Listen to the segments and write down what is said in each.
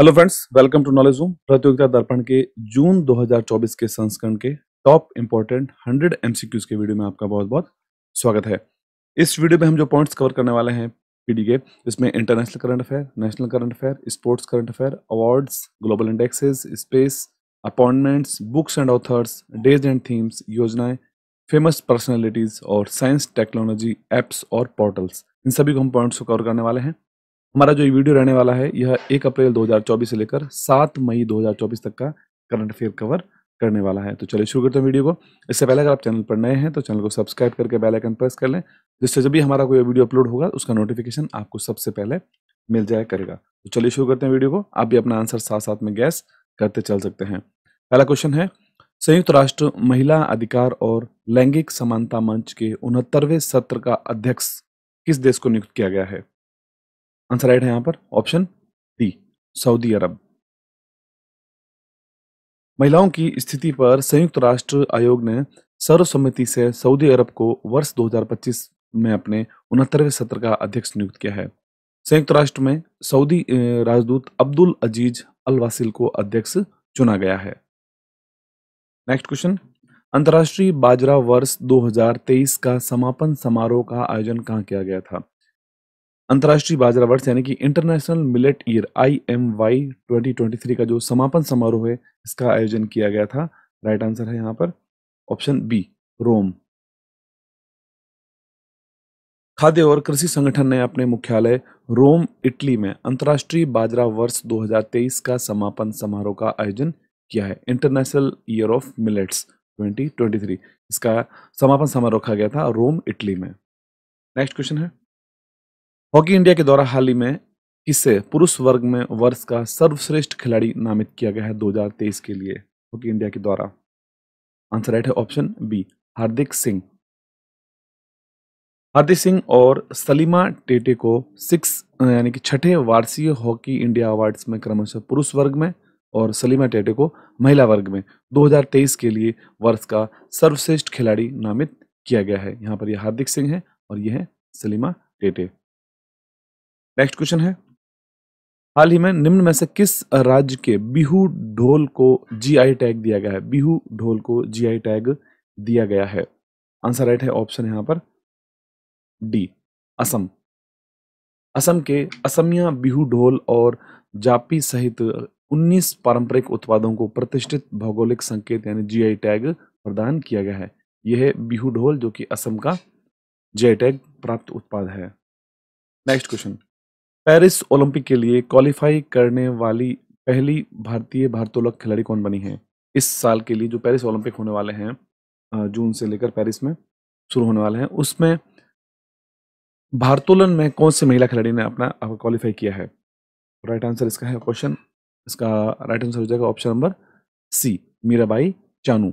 Hello friends welcome to knowledge room Pratiyogita Darpan के जून 2024 के संस्करण के टॉप इंपॉर्टेंट 100 एमसीक्यूज के वीडियो में आपका बहुत बहुत स्वागत है इस वीडियो में हम जो पॉइंट्स कवर करने वाले हैं पीडी के इसमें international current affair national current affair sports current affair awards global indexes space appointments books and authors days and themes योजनाएं फेमस पर्सनैलिटीज और साइंस टेक्नोलॉजी एप्स और पोर्टल्स इन सभी को हम पॉइंट्स को कवर करने वाले हैं हमारा जो वीडियो रहने वाला है यह एक अप्रैल 2024 से लेकर सात मई 2024 तक का करंट अफेयर कवर करने वाला है तो चलिए शुरू करते हैं वीडियो को इससे पहले अगर आप चैनल पर नए हैं तो चैनल को सब्सक्राइब करके बेल आइकन प्रेस कर लें जिससे जब भी हमारा कोई वीडियो अपलोड होगा उसका नोटिफिकेशन आपको सबसे पहले मिल जाए करेगा तो चलिए शुरू करते हैं वीडियो को आप भी अपना आंसर साथ साथ में गैस करते चल सकते हैं पहला क्वेश्चन है संयुक्त राष्ट्र महिला अधिकार और लैंगिक समानता मंच के उनहत्तरवें सत्र का अध्यक्ष किस देश को नियुक्त किया गया है आंसर राइट है यहाँ पर ऑप्शन डी सऊदी अरब महिलाओं की स्थिति पर संयुक्त राष्ट्र आयोग ने सर्वसम्मति से सऊदी अरब को वर्ष 2025 में अपने उनहत्तरवें सत्र का अध्यक्ष नियुक्त किया है संयुक्त राष्ट्र में सऊदी राजदूत अब्दुल अजीज अल वासिल को अध्यक्ष चुना गया है नेक्स्ट क्वेश्चन अंतर्राष्ट्रीय बाजरा वर्ष 2023 का समापन समारोह का आयोजन कहाँ किया गया था अंतर्राष्ट्रीय बाजरा वर्ष यानी कि international millet year I M Y twenty twenty three का जो समापन समारोह है इसका आयोजन किया गया था राइट आंसर है यहाँ पर ऑप्शन बी रोम खाद्य और कृषि संगठन ने अपने मुख्यालय रोम इटली में अंतर्राष्ट्रीय बाजरा वर्ष 2023 का समापन समारोह का आयोजन किया है इंटरनेशनल ईयर ऑफ मिलेट्स 2023 इसका समापन समारोह रखा गया था रोम इटली में नेक्स्ट क्वेश्चन है हॉकी इंडिया के द्वारा हाल ही में इसे पुरुष वर्ग में वर्ष का सर्वश्रेष्ठ खिलाड़ी नामित किया गया है 2023 के लिए हॉकी इंडिया के द्वारा आंसर राइट है ऑप्शन बी हार्दिक सिंह हार्दिक सिंह और सलीमा टेटे को सिक्स यानी कि छठे वार्षिक हॉकी इंडिया अवार्ड्स में क्रमशः पुरुष वर्ग में और सलीमा टेटे को महिला वर्ग में 2023 के लिए वर्ष का सर्वश्रेष्ठ खिलाड़ी नामित किया गया है यहाँ पर यह हार्दिक सिंह है और यह है सलीमा टेटे नेक्स्ट क्वेश्चन है हाल ही में निम्न में से किस राज्य के बिहू ढोल को जीआई टैग दिया गया है बिहू ढोल को जीआई टैग दिया गया है आंसर राइट है ऑप्शन यहां पर डी असम असम के असमिया बिहू ढोल और जापी सहित 19 पारंपरिक उत्पादों को प्रतिष्ठित भौगोलिक संकेत यानी जीआई टैग प्रदान किया गया है यह है बिहू ढोल जो कि असम का जीआई टैग प्राप्त उत्पाद है नेक्स्ट क्वेश्चन पेरिस ओलंपिक के लिए क्वालिफाई करने वाली पहली भारतीय भारतोलक खिलाड़ी कौन बनी है इस साल के लिए जो पेरिस ओलंपिक होने वाले हैं जून से लेकर पेरिस में शुरू होने वाले हैं उसमें भारतोलन में कौन से महिला खिलाड़ी ने अपना क्वालिफाई किया है राइट आंसर इसका है क्वेश्चन इसका राइट आंसर हो जाएगा option number C Mirabai Chanu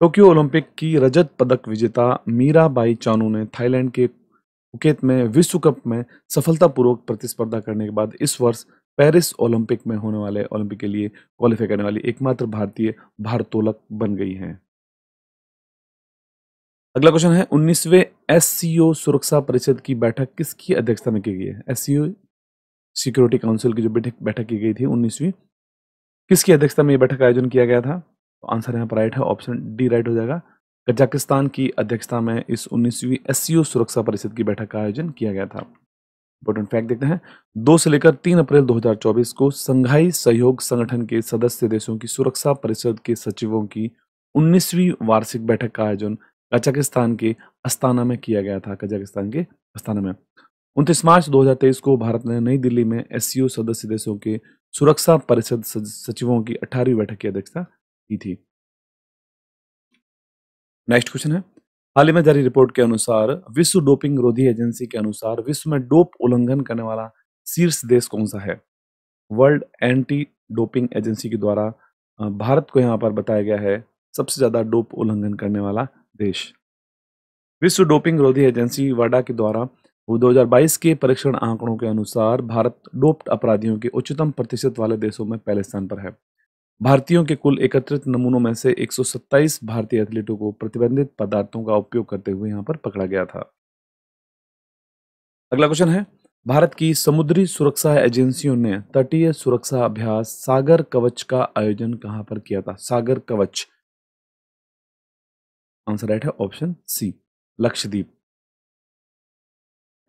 Tokyo Olympic की रजत पदक विजेता मीराबाई चानू ने थाईलैंड के क्रिकेट में विश्व कप में सफलतापूर्वक प्रतिस्पर्धा करने के बाद इस वर्ष पेरिस ओलंपिक में होने वाले ओलंपिक के लिए क्वालिफाई करने वाली एकमात्र भारतीय भारतोलक बन गई हैं अगला क्वेश्चन है उन्नीसवे एस सुरक्षा परिषद की बैठक किसकी अध्यक्षता में की गई है एस सिक्योरिटी काउंसिल की जो बैठक बैठक की गई थी उन्नीसवीं किसकी अध्यक्षता में यह बैठक का आयोजन किया गया था तो आंसर यहाँ पर राइट है ऑप्शन डी राइट हो जाएगा कजाकिस्तान की अध्यक्षता में इस 19वीं एस सुरक्षा परिषद की बैठक का आयोजन किया गया था इंपोर्टेंट फैक्ट देखते हैं दो से लेकर तीन अप्रैल 2024 को संघाई सहयोग संगठन के सदस्य देशों की सुरक्षा परिषद के सचिवों की 19वीं वार्षिक बैठक का आयोजन कजाकिस्तान के अस्ताना में किया गया था कजाकिस्तान के अस्ताना में उनतीस मार्च दो को भारत ने नई दिल्ली में एस सदस्य देशों के सुरक्षा परिषद सचिवों की अठारहवीं बैठक की अध्यक्षता की थी नेक्स्ट क्वेश्चन है हाल ही में जारी रिपोर्ट के अनुसार विश्व डोपिंग रोधी एजेंसी के अनुसार विश्व में डोप उल्लंघन करने वाला शीर्ष देश कौन सा है वर्ल्ड एंटी डोपिंग एजेंसी के द्वारा भारत को यहाँ पर बताया गया है सबसे ज़्यादा डोप उल्लंघन करने वाला देश विश्व डोपिंग रोधी एजेंसी वाडा के द्वारा 2022 के परीक्षण आंकड़ों के अनुसार भारत डोप्ड अपराधियों के उच्चतम प्रतिशत वाले देशों में पहले स्थान पर है भारतीयों के कुल एकत्रित नमूनों में से 127 भारतीय एथलीटों को प्रतिबंधित पदार्थों का उपयोग करते हुए यहां पर पकड़ा गया था अगला क्वेश्चन है भारत की समुद्री सुरक्षा एजेंसियों ने तटीय सुरक्षा अभ्यास सागर कवच का आयोजन कहां पर किया था सागर कवच आंसर राइट है ऑप्शन सी लक्षद्वीप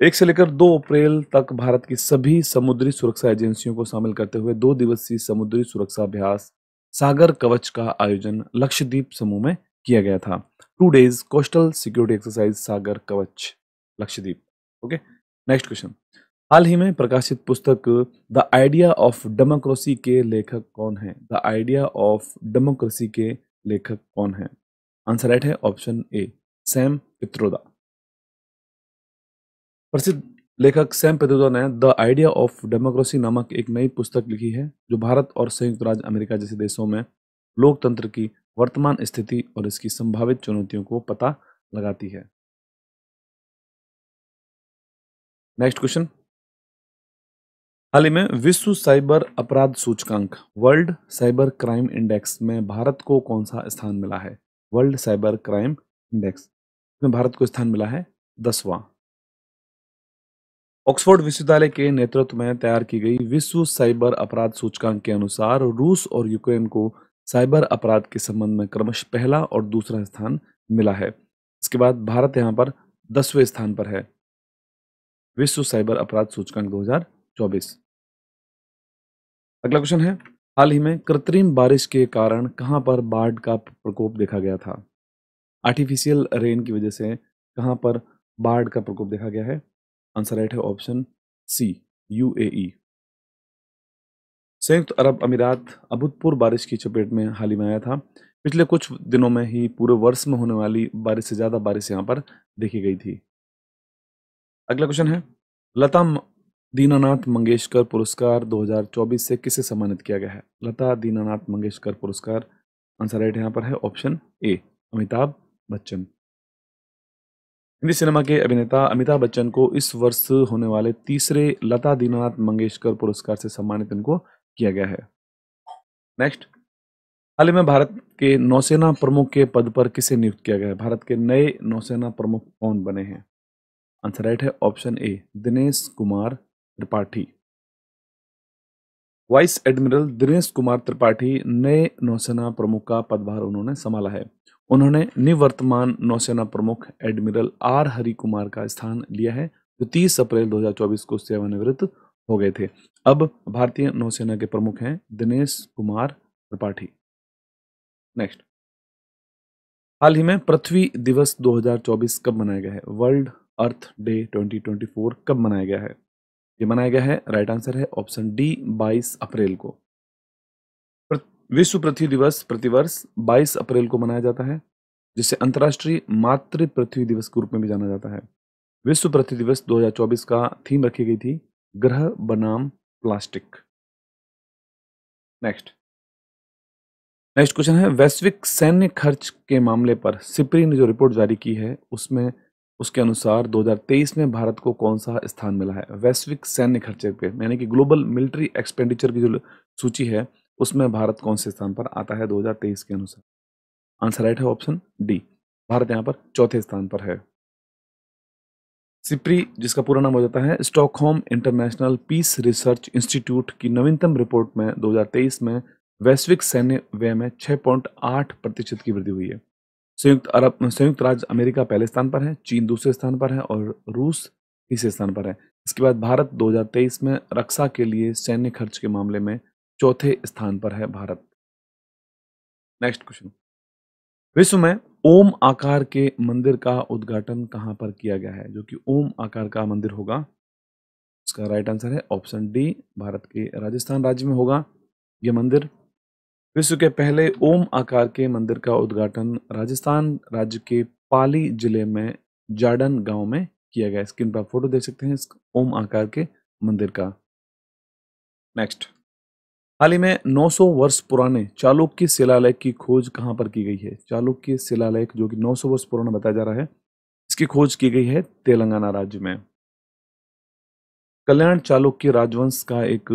एक से लेकर दो अप्रैल तक भारत की सभी समुद्री सुरक्षा एजेंसियों को शामिल करते हुए दो दिवसीय समुद्री सुरक्षा अभ्यास सागर कवच का आयोजन लक्षद्वीप समूह में किया गया था two days coastal security exercise Sagar Kavach Lakshadweep okay next question हाल ही में प्रकाशित पुस्तक द आइडिया ऑफ डेमोक्रेसी के लेखक कौन है द आइडिया ऑफ डेमोक्रेसी के लेखक कौन है आंसर राइट है ऑप्शन ए सैम पित्रोदा प्रसिद्ध लेखक सैम पेदुदा ने द आइडिया ऑफ डेमोक्रेसी नामक एक नई पुस्तक लिखी है जो भारत और संयुक्त राज्य अमेरिका जैसे देशों में लोकतंत्र की वर्तमान स्थिति और इसकी संभावित चुनौतियों को पता लगाती है नेक्स्ट क्वेश्चन हाल ही में विश्व साइबर अपराध सूचकांक वर्ल्ड साइबर क्राइम इंडेक्स में भारत को कौन सा स्थान मिला है वर्ल्ड साइबर क्राइम इंडेक्स में भारत को स्थान मिला है दसवां ऑक्सफोर्ड विश्वविद्यालय के नेतृत्व में तैयार की गई विश्व साइबर अपराध सूचकांक के अनुसार रूस और यूक्रेन को साइबर अपराध के संबंध में क्रमश पहला और दूसरा स्थान मिला है इसके बाद भारत यहां पर दसवें स्थान पर है विश्व साइबर अपराध सूचकांक 2024 अगला क्वेश्चन है हाल ही में कृत्रिम बारिश के कारण कहाँ पर बाढ़ का प्रकोप देखा गया था आर्टिफिशियल रेन की वजह से कहाँ पर बाढ़ का प्रकोप देखा गया है आंसर राइट है ऑप्शन सी ए संयुक्त अरब अमीरात अभूतपूर्व बारिश की चपेट में हाल ही में आया था पिछले कुछ दिनों में ही पूरे वर्ष में होने वाली बारिश से ज़्यादा बारिश यहाँ पर देखी गई थी अगला क्वेश्चन है लता दीनानाथ मंगेशकर पुरस्कार 2024 से किसे सम्मानित किया गया है लता दीनानाथ मंगेशकर पुरस्कार आंसर राइट यहाँ पर है option A Amitabh Bachchan Hindi cinema के अभिनेता अमिताभ बच्चन को इस वर्ष होने वाले तीसरे लता दीनानाथ मंगेशकर पुरस्कार से सम्मानित इनको किया गया है नेक्स्ट हाल ही में भारत के नौसेना प्रमुख के पद पर किसे नियुक्त किया गया है भारत के नए नौसेना प्रमुख कौन बने हैं आंसर राइट है option A Dinesh Kumar Tripathi vice admiral Dinesh Kumar Tripathi नए नौसेना प्रमुख का पदभार उन्होंने संभाला है उन्होंने निवर्तमान नौसेना प्रमुख एडमिरल आर हरि कुमार का स्थान लिया है जो 30 अप्रैल 2024 को सेवानिवृत्त हो गए थे अब भारतीय नौसेना के प्रमुख हैं दिनेश कुमार त्रिपाठी नेक्स्ट हाल ही में पृथ्वी दिवस 2024 कब मनाया गया है वर्ल्ड अर्थ डे 2024 कब मनाया गया है ये मनाया गया है राइट आंसर है ऑप्शन डी 22 अप्रैल को विश्व पृथ्वी दिवस प्रतिवर्ष 22 अप्रैल को मनाया जाता है जिसे अंतर्राष्ट्रीय मातृ पृथ्वी दिवस के रूप में भी जाना जाता है विश्व पृथ्वी दिवस 2024 का थीम रखी गई थी ग्रह बनाम प्लास्टिक नेक्स्ट नेक्स्ट क्वेश्चन है वैश्विक सैन्य खर्च के मामले पर सिप्री ने जो रिपोर्ट जारी की है उसमें उसके अनुसार 2023 में भारत को कौन सा स्थान मिला है वैश्विक सैन्य खर्चे पे यानी कि ग्लोबल मिलिट्री एक्सपेंडिचर की जो सूची है उसमें भारत कौन से स्थान पर आता है 2023 के अनुसार आंसर राइट है ऑप्शन डी भारत यहाँ पर चौथे स्थान पर है सिप्री जिसका पूरा नाम हो जाता है Stockholm International Peace Research Institute की नवीनतम रिपोर्ट में 2023 में वैश्विक सैन्य व्यय में 6.8 प्रतिशत की वृद्धि हुई है संयुक्त अरब संयुक्त राज्य अमेरिका पहले स्थान पर है चीन दूसरे स्थान पर है और रूस तीसरे स्थान पर है इसके बाद भारत 2023 में रक्षा के लिए सैन्य खर्च के मामले में चौथे स्थान पर है भारत नेक्स्ट क्वेश्चन विश्व में ओम आकार के मंदिर का उद्घाटन कहां पर किया गया है जो कि ओम आकार का मंदिर होगा इसका राइट आंसर है ऑप्शन डी भारत के राजस्थान राज्य में होगा यह मंदिर विश्व के पहले ओम आकार के मंदिर का उद्घाटन राजस्थान राज्य के पाली जिले में जाडन गांव में किया गया स्क्रीन पर आप फोटो देख सकते हैं इस ओम आकार के मंदिर का नेक्स्ट हाल ही में 900 वर्ष पुराने चालुक्य शिलालेख की खोज कहाँ पर की गई है चालुक्य शिलालेख जो कि 900 वर्ष पुराना बताया जा रहा है इसकी खोज की गई है तेलंगाना राज्य में कल्याण चालुक्य राजवंश का एक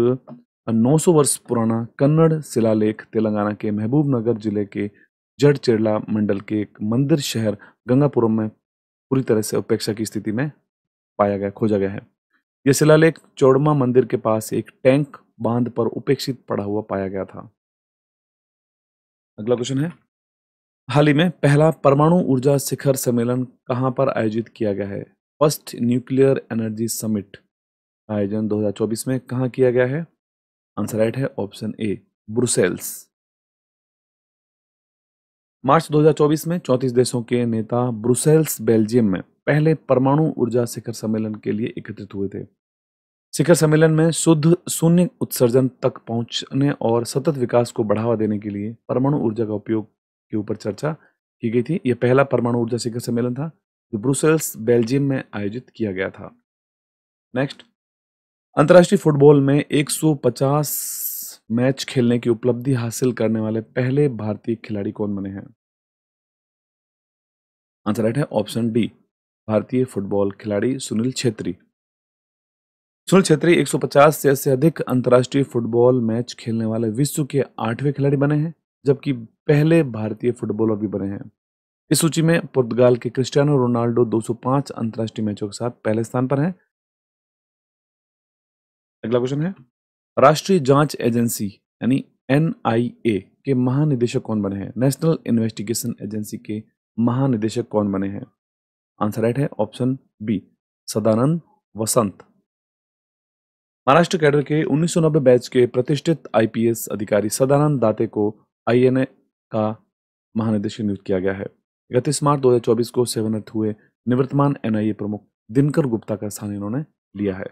900 वर्ष पुराना कन्नड़ शिलालेख तेलंगाना के महबूब नगर जिले के जड़चेरला मंडल के एक मंदिर शहर गंगापुरम में पूरी तरह से उपेक्षा की स्थिति में पाया गया खोजा गया है यह शिलालेख चौड़मा मंदिर के पास एक टैंक बांध पर उपेक्षित पड़ा हुआ पाया गया था अगला क्वेश्चन है हाल ही में पहला परमाणु ऊर्जा शिखर सम्मेलन कहां पर आयोजित किया गया है फर्स्ट न्यूक्लियर एनर्जी समिट आयोजन 2024 में कहा किया गया है आंसर राइट है ऑप्शन ए ब्रुसेल्स मार्च 2024 में 34 देशों के नेता ब्रुसेल्स बेल्जियम में पहले परमाणु ऊर्जा शिखर सम्मेलन के लिए एकत्रित हुए थे शिखर सम्मेलन में शुद्ध शून्य उत्सर्जन तक पहुंचने और सतत विकास को बढ़ावा देने के लिए परमाणु ऊर्जा का उपयोग के ऊपर चर्चा की गई थी यह पहला परमाणु ऊर्जा शिखर सम्मेलन था जो ब्रुसेल्स बेल्जियम में आयोजित किया गया था नेक्स्ट अंतर्राष्ट्रीय फुटबॉल में 150 मैच खेलने की उपलब्धि हासिल करने वाले पहले भारतीय खिलाड़ी कौन बने हैं आंसर राइट है ऑप्शन डी भारतीय फुटबॉल खिलाड़ी सुनील छेत्री सुनील छेत्री 150 से से अधिक अंतर्राष्ट्रीय फुटबॉल मैच खेलने वाले विश्व के आठवें खिलाड़ी बने हैं जबकि पहले भारतीय फुटबॉलर भी बने हैं इस सूची में पुर्तगाल के क्रिस्टियानो रोनाल्डो 205 अंतर्राष्ट्रीय मैचों के साथ पहले स्थान पर हैं अगला क्वेश्चन है राष्ट्रीय जांच एजेंसी यानी एन के महानिदेशक कौन बने हैं नेशनल इन्वेस्टिगेशन एजेंसी के महानिदेशक कौन बने हैं आंसर राइट है option B Sadanand Vasant Maharashtra cadre के उन्नीस बैच के प्रतिष्ठित आईपीएस अधिकारी सदानंद दाते को आईएनए का महानिदेशक नियुक्त किया गया है इकतीस मार्च 2024 को सेवनत हुए निवर्तमान एनआईए प्रमुख दिनकर गुप्ता का स्थान इन्होंने लिया है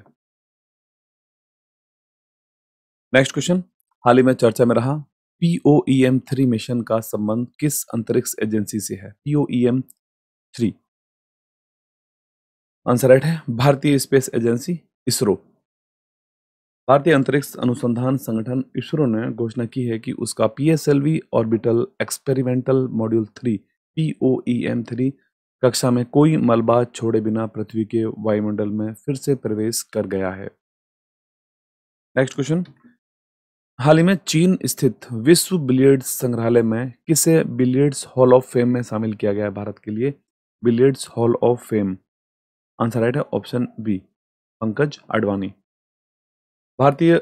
नेक्स्ट क्वेश्चन हाल ही में चर्चा में रहा पीओईएम थ्री मिशन का संबंध किस अंतरिक्ष एजेंसी से है पीओईएम थ्री आंसर राइट है भारतीय स्पेस एजेंसी इसरो भारतीय अंतरिक्ष अनुसंधान संगठन इसरो ने घोषणा की है कि उसका PSLV orbital experimental module three P O E M three कक्षा में कोई मलबा छोड़े बिना पृथ्वी के वायुमंडल में फिर से प्रवेश कर गया है नेक्स्ट क्वेश्चन हाल ही में चीन स्थित विश्व बिलियर्ड्स संग्रहालय में किसे बिलियर्ड्स हॉल ऑफ फेम में शामिल किया गया है भारत के लिए billiards hall of fame answer right है ऑप्शन बी पंकज आडवाणी भारतीय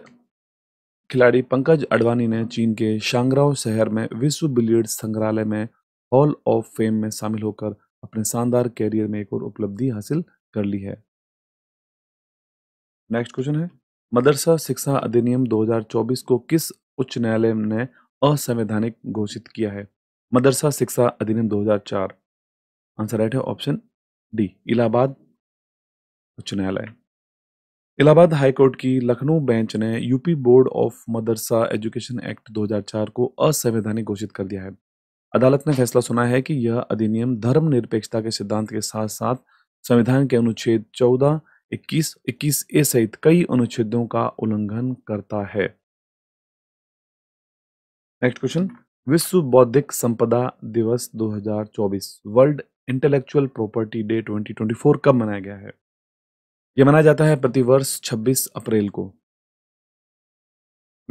खिलाड़ी पंकज अडवाणी ने चीन के शांगराओ शहर में विश्व बिलियर्ड संग्रहालय में हॉल ऑफ फेम में शामिल होकर अपने शानदार कैरियर में एक और उपलब्धि हासिल कर ली है नेक्स्ट क्वेश्चन है मदरसा शिक्षा अधिनियम 2024 को किस उच्च न्यायालय ने असंवैधानिक घोषित किया है मदरसा शिक्षा अधिनियम 2004 आंसर राइट है ऑप्शन डी इलाहाबाद उच्च न्यायालय इलाहाबाद हाईकोर्ट की लखनऊ बेंच ने यूपी बोर्ड ऑफ मदरसा एजुकेशन एक्ट 2004 को असंवैधानिक घोषित कर दिया है अदालत ने फैसला सुना है कि यह अधिनियम धर्मनिरपेक्षता के सिद्धांत के साथ साथ संविधान के अनुच्छेद 14, 21, 21 ए सहित कई अनुच्छेदों का उल्लंघन करता है नेक्स्ट क्वेश्चन विश्व बौद्धिक संपदा दिवस 2024 वर्ल्ड इंटेलेक्चुअल प्रॉपर्टी डे 2024 कब मनाया गया है यह मनाया जाता है प्रतिवर्ष 26 अप्रैल को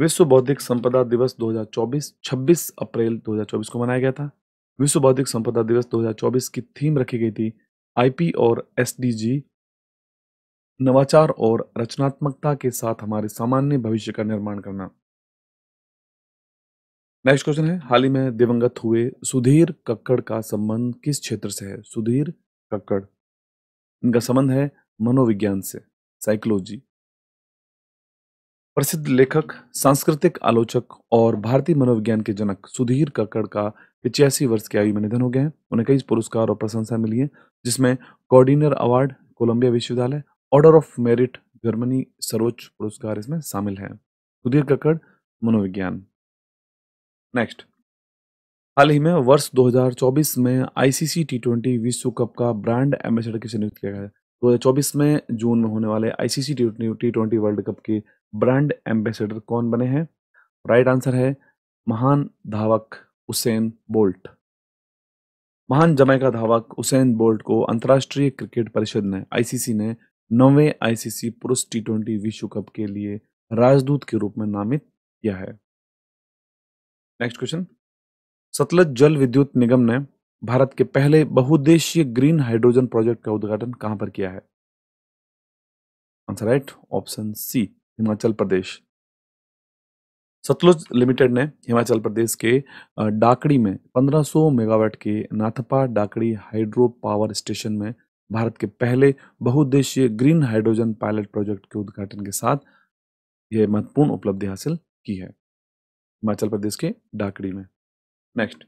विश्व बौद्धिक संपदा दिवस 2024 26 अप्रैल 2024 को मनाया गया था विश्व बौद्धिक संपदा दिवस 2024 की थीम रखी गई थी आईपी और एसडीजी नवाचार और रचनात्मकता के साथ हमारे सामान्य भविष्य का निर्माण करना नेक्स्ट क्वेश्चन है हाल ही में दिवंगत हुए सुधीर कक्कड़ का संबंध किस क्षेत्र से है सुधीर कक्कड़ इनका संबंध है मनोविज्ञान से साइकोलॉजी प्रसिद्ध लेखक सांस्कृतिक आलोचक और भारतीय मनोविज्ञान के जनक सुधीर कक्कड़ का पिचासी वर्ष की आयु में निधन हो गए हैं उन्हें कई पुरस्कार और प्रशंसा मिली है जिसमें कोऑर्डिनर अवार्ड कोलंबिया विश्वविद्यालय ऑर्डर ऑफ मेरिट जर्मनी सर्वोच्च पुरस्कार इसमें शामिल हैं सुधीर कक्कड़ मनोविज्ञान नेक्स्ट हाल ही में वर्ष 2024 में आईसीसी टी ट्वेंटी विश्व कप का ब्रांड एम्बेसडर किसे नियुक्त किया गया है चौबीस में जून में होने वाले ICC T twenty world cup के ब्रांड एम्बेसडर कौन बने हैं राइट आंसर है महान धावक उसेन बोल्ट महान जमैका धावक उसेन बोल्ट को अंतर्राष्ट्रीय क्रिकेट परिषद ने आईसीसी ने नौवे आईसीसी पुरुष टी ट्वेंटी विश्व कप के लिए राजदूत के रूप में नामित किया है नेक्स्ट क्वेश्चन सतलज जल विद्युत निगम ने भारत के पहले बहुद्देशीय ग्रीन हाइड्रोजन प्रोजेक्ट का उद्घाटन कहां पर किया है answer right option C Himachal Pradesh Satluj limited ने हिमाचल प्रदेश के डाकड़ी में 1500 मेगावाट के नाथपा डाकड़ी हाइड्रो पावर स्टेशन में भारत के पहले बहुउद्देशीय ग्रीन हाइड्रोजन पायलट प्रोजेक्ट के उद्घाटन के साथ यह महत्वपूर्ण उपलब्धि हासिल की है हिमाचल प्रदेश के डाकड़ी में नेक्स्ट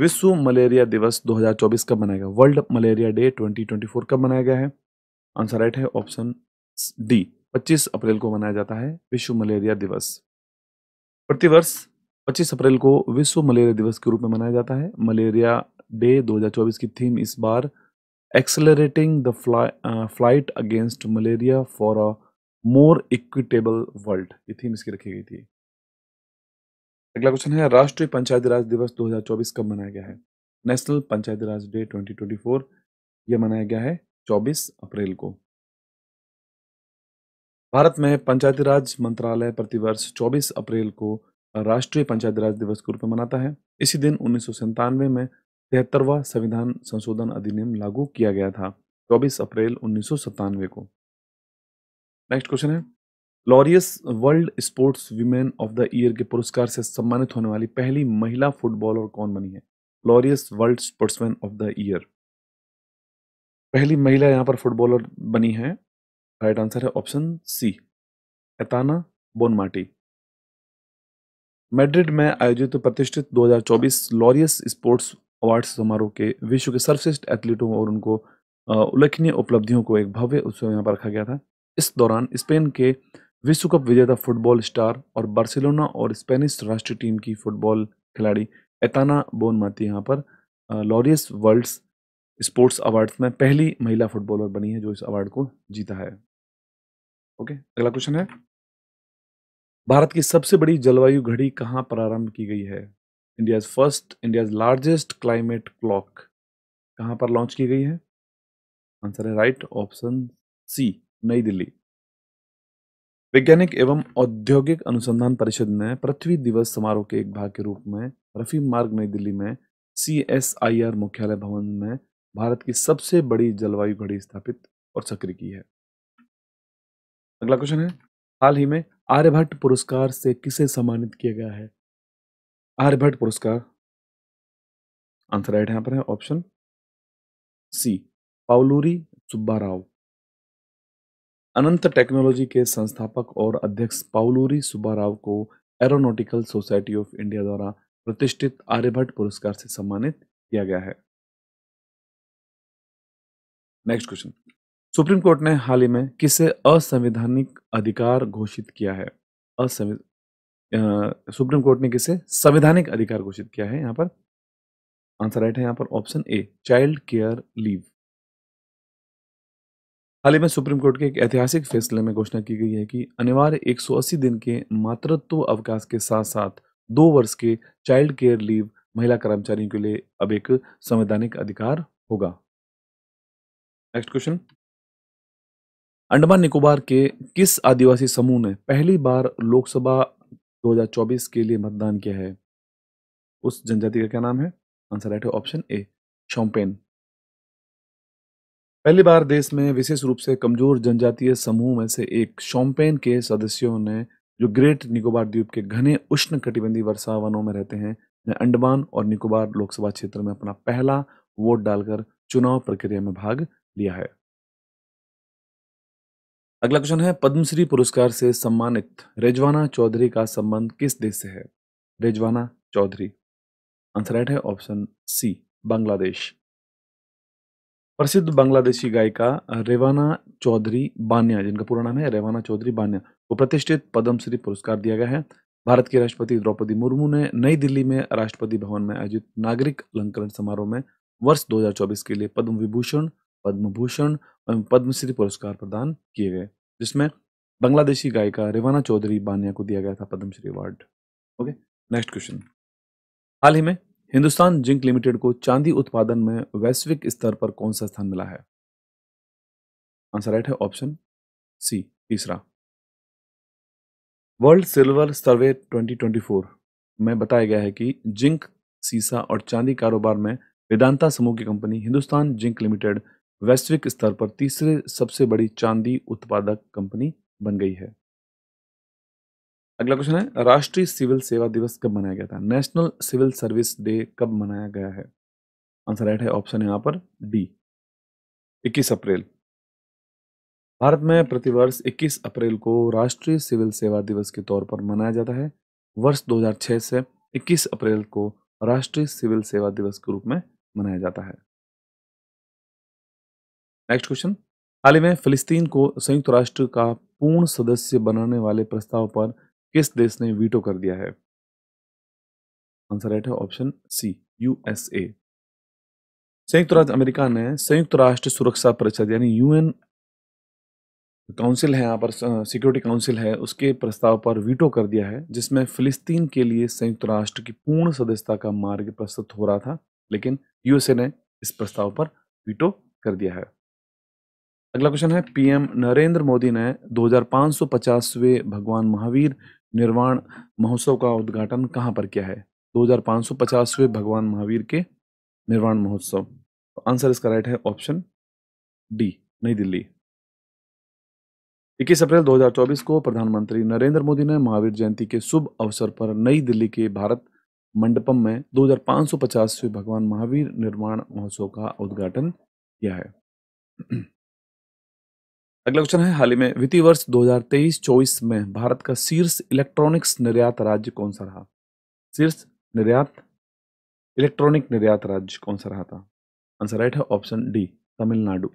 विश्व मलेरिया दिवस 2024 कब मनाया गया वर्ल्ड मलेरिया डे 2024 कब मनाया गया है आंसर राइट है ऑप्शन डी 25 अप्रैल को मनाया जाता है विश्व मलेरिया दिवस प्रतिवर्ष 25 अप्रैल को विश्व मलेरिया दिवस के रूप में मनाया जाता है मलेरिया डे 2024 की थीम इस बार accelerating the flight against malaria for a more equitable world ये थीम इसकी रखी गई थी अगला क्वेश्चन है राष्ट्रीय पंचायती राज दिवस 2024 कब मनाया गया है नेशनल पंचायती राज डे 2024 यह मनाया गया है 24 अप्रैल को भारत में पंचायती राज मंत्रालय प्रतिवर्ष 24 अप्रैल को राष्ट्रीय पंचायती राज दिवस के रूप में मनाता है इसी दिन उन्नीस में तिहत्तरवा संविधान संशोधन अधिनियम लागू किया गया था चौबीस अप्रैल उन्नीस को नेक्स्ट क्वेश्चन है Laureus world sports women of the year के पुरस्कार से सम्मानित होने वाली पहली महिला फुटबॉलर कौन बनी है Laureus world sportsman of the year पहली महिला यहां पर फुटबॉलर बनी है राइट आंसर है option C Aitana Bonmati Madrid में आयोजित प्रतिष्ठित 2024 लॉरियस स्पोर्ट्स अवार्ड समारोह के विश्व के सर्वश्रेष्ठ एथलीटों और उनको उल्लेखनीय उपलब्धियों को एक भव्य उत्सव यहाँ पर रखा गया था इस दौरान स्पेन के विश्व कप विजेता फुटबॉल स्टार और बार्सिलोना और स्पेनिश राष्ट्रीय टीम की फुटबॉल खिलाड़ी एताना बोनमाती यहाँ पर लॉरियस वर्ल्ड स्पोर्ट्स अवार्ड्स में पहली महिला फुटबॉलर बनी है जो इस अवार्ड को जीता है ओके अगला क्वेश्चन है भारत की सबसे बड़ी जलवायु घड़ी कहाँ प्रारंभ की गई है India first India largest climate clock कहाँ पर लॉन्च की गई है आंसर है राइट ऑप्शन सी नई दिल्ली वैज्ञानिक एवं औद्योगिक अनुसंधान परिषद ने पृथ्वी दिवस समारोह के एक भाग के रूप में रफी मार्ग नई दिल्ली में सी एस आई आर मुख्यालय भवन में भारत की सबसे बड़ी जलवायु घड़ी स्थापित और सक्रिय की है अगला क्वेश्चन है हाल ही में आर्यभट्ट पुरस्कार से किसे सम्मानित किया गया है आर्यभट्ट पुरस्कार आंसर राइट यहां पर है option C Pauluri Subba Rao Ananth technology के संस्थापक और अध्यक्ष पाउलूरी सुब्बाराव को एरोनॉटिकल सोसाइटी ऑफ इंडिया द्वारा प्रतिष्ठित आर्यभट्ट पुरस्कार से सम्मानित किया गया है नेक्स्ट क्वेश्चन सुप्रीम कोर्ट ने हाल ही में किसे असंवैधानिक अधिकार घोषित किया है असंवि सुप्रीम कोर्ट ने किसे संवैधानिक अधिकार घोषित किया है यहाँ पर आंसर राइट है यहाँ पर option A child care leave हाल ही में सुप्रीम कोर्ट के एक ऐतिहासिक फैसले में घोषणा की गई है कि अनिवार्य 180 दिन के मातृत्व अवकाश के साथ साथ दो वर्ष के चाइल्ड केयर लीव महिला कर्मचारियों के लिए अब एक संवैधानिक अधिकार होगा नेक्स्ट क्वेश्चन अंडमान निकोबार के किस आदिवासी समूह ने पहली बार लोकसभा 2024 के लिए मतदान किया है उस जनजाति का क्या नाम है आंसर राइट है ऑप्शन ए शोम्पेन पहली बार देश में विशेष रूप से कमजोर जनजातीय समूह में से एक शॉम्पेन के सदस्यों ने जो ग्रेट निकोबार द्वीप के घने उष्ण कटिबंधी वर्षा वनों में रहते हैं ने अंडमान और निकोबार लोकसभा क्षेत्र में अपना पहला वोट डालकर चुनाव प्रक्रिया में भाग लिया है अगला क्वेश्चन है पद्मश्री पुरस्कार से सम्मानित रेजवाना चौधरी का संबंध किस देश से है रेजवाना चौधरी आंसर राइट है ऑप्शन सी बांग्लादेश प्रसिद्ध बांग्लादेशी गायिका रेवाना चौधरी बान्या जिनका पूरा नाम है रेवाना चौधरी बान्या को प्रतिष्ठित पद्मश्री पुरस्कार दिया गया है भारत की राष्ट्रपति द्रौपदी मुर्मू ने नई दिल्ली में राष्ट्रपति भवन में आयोजित नागरिक अलंकरण समारोह में वर्ष 2024 के लिए पद्म विभूषण पद्म भूषण एवं पद्मश्री पुरस्कार प्रदान किए गए जिसमें बांग्लादेशी गायिका रेवाना चौधरी बानिया को दिया गया था Padma Shri award okay next question हाल ही में हिंदुस्तान जिंक लिमिटेड को चांदी उत्पादन में वैश्विक स्तर पर कौन सा स्थान मिला है आंसर राइट है ऑप्शन सी तीसरा वर्ल्ड सिल्वर सर्वे 2024 में बताया गया है कि जिंक सीसा और चांदी कारोबार में वेदांता समूह की कंपनी हिंदुस्तान जिंक लिमिटेड वैश्विक स्तर पर तीसरे सबसे बड़ी चांदी उत्पादक कंपनी बन गई है अगला क्वेश्चन है राष्ट्रीय सिविल सेवा दिवस कब मनाया गया था नेशनल सिविल सर्विस डे कब मनाया गया है आंसर राइट है ऑप्शन यहाँ पर डी 21 अप्रैल भारत में प्रतिवर्ष 21 अप्रैल को राष्ट्रीय सिविल सेवा दिवस के तौर पर मनाया जाता है वर्ष 2006 से 21 अप्रैल को राष्ट्रीय सिविल सेवा दिवस के रूप में मनाया जाता है नेक्स्ट क्वेश्चन हाल ही में फिलिस्तीन को संयुक्त राष्ट्र का पूर्ण सदस्य बनाने वाले प्रस्ताव पर किस देश ने वीटो कर दिया है आंसर राइट है ऑप्शन सी यूएसए संयुक्त राज्य अमेरिका ने संयुक्त राष्ट्र सुरक्षा परिषद यानी यूएन काउंसिल है यहाँ पर सिक्योरिटी काउंसिल है उसके प्रस्ताव पर वीटो कर दिया है जिसमें फिलिस्तीन के लिए संयुक्त राष्ट्र की पूर्ण सदस्यता का मार्ग प्रस्तुत हो रहा था लेकिन यूएसए ने इस प्रस्ताव पर वीटो कर दिया है अगला क्वेश्चन है पीएम नरेंद्र मोदी ने दो हजार भगवान महावीर निर्वाण महोत्सव का उद्घाटन कहाँ पर किया है दो हजार पाँच सौ पचासवें भगवान महावीर के निर्वाण महोत्सव तो आंसर इसका राइट है ऑप्शन डी नई दिल्ली इक्कीस अप्रैल 2024 को प्रधानमंत्री नरेंद्र मोदी ने महावीर जयंती के शुभ अवसर पर नई दिल्ली के भारत मंडपम में दो हजार भगवान महावीर निर्माण महोत्सव का उद्घाटन किया है अगला क्वेश्चन है हाल ही में वित्तीय वर्ष 2023-24 में भारत का शीर्ष इलेक्ट्रॉनिक्स निर्यात राज्य कौन सा रहा शीर्ष निर्यात इलेक्ट्रॉनिक निर्यात राज्य कौन सा रहा था आंसर राइट है ऑप्शन डी तमिलनाडु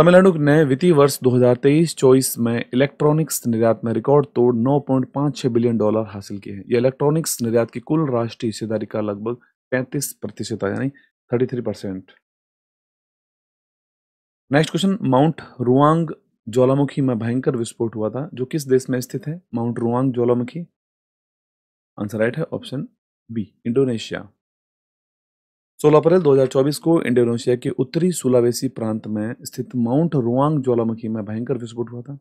तमिलनाडु ने वित्तीय वर्ष 2023-24 में इलेक्ट्रॉनिक्स निर्यात में रिकॉर्ड तोड़ 9.56 बिलियन डॉलर हासिल किए हैं यह इलेक्ट्रॉनिक्स निर्यात की कुल राष्ट्रीय हिस्सेदारी का लगभग 35 प्रतिशत यानी 33 percent next question mount Ruang ज्वालामुखी में भयंकर विस्फोट हुआ था जो किस देश में स्थित है माउंट रुआंग ज्वालामुखी आंसर राइट है ऑप्शन बी इंडोनेशिया 16 अप्रैल 2024 को इंडोनेशिया के उत्तरी सुलावेसी प्रांत में स्थित माउंट रुआंग ज्वालामुखी में भयंकर विस्फोट हुआ था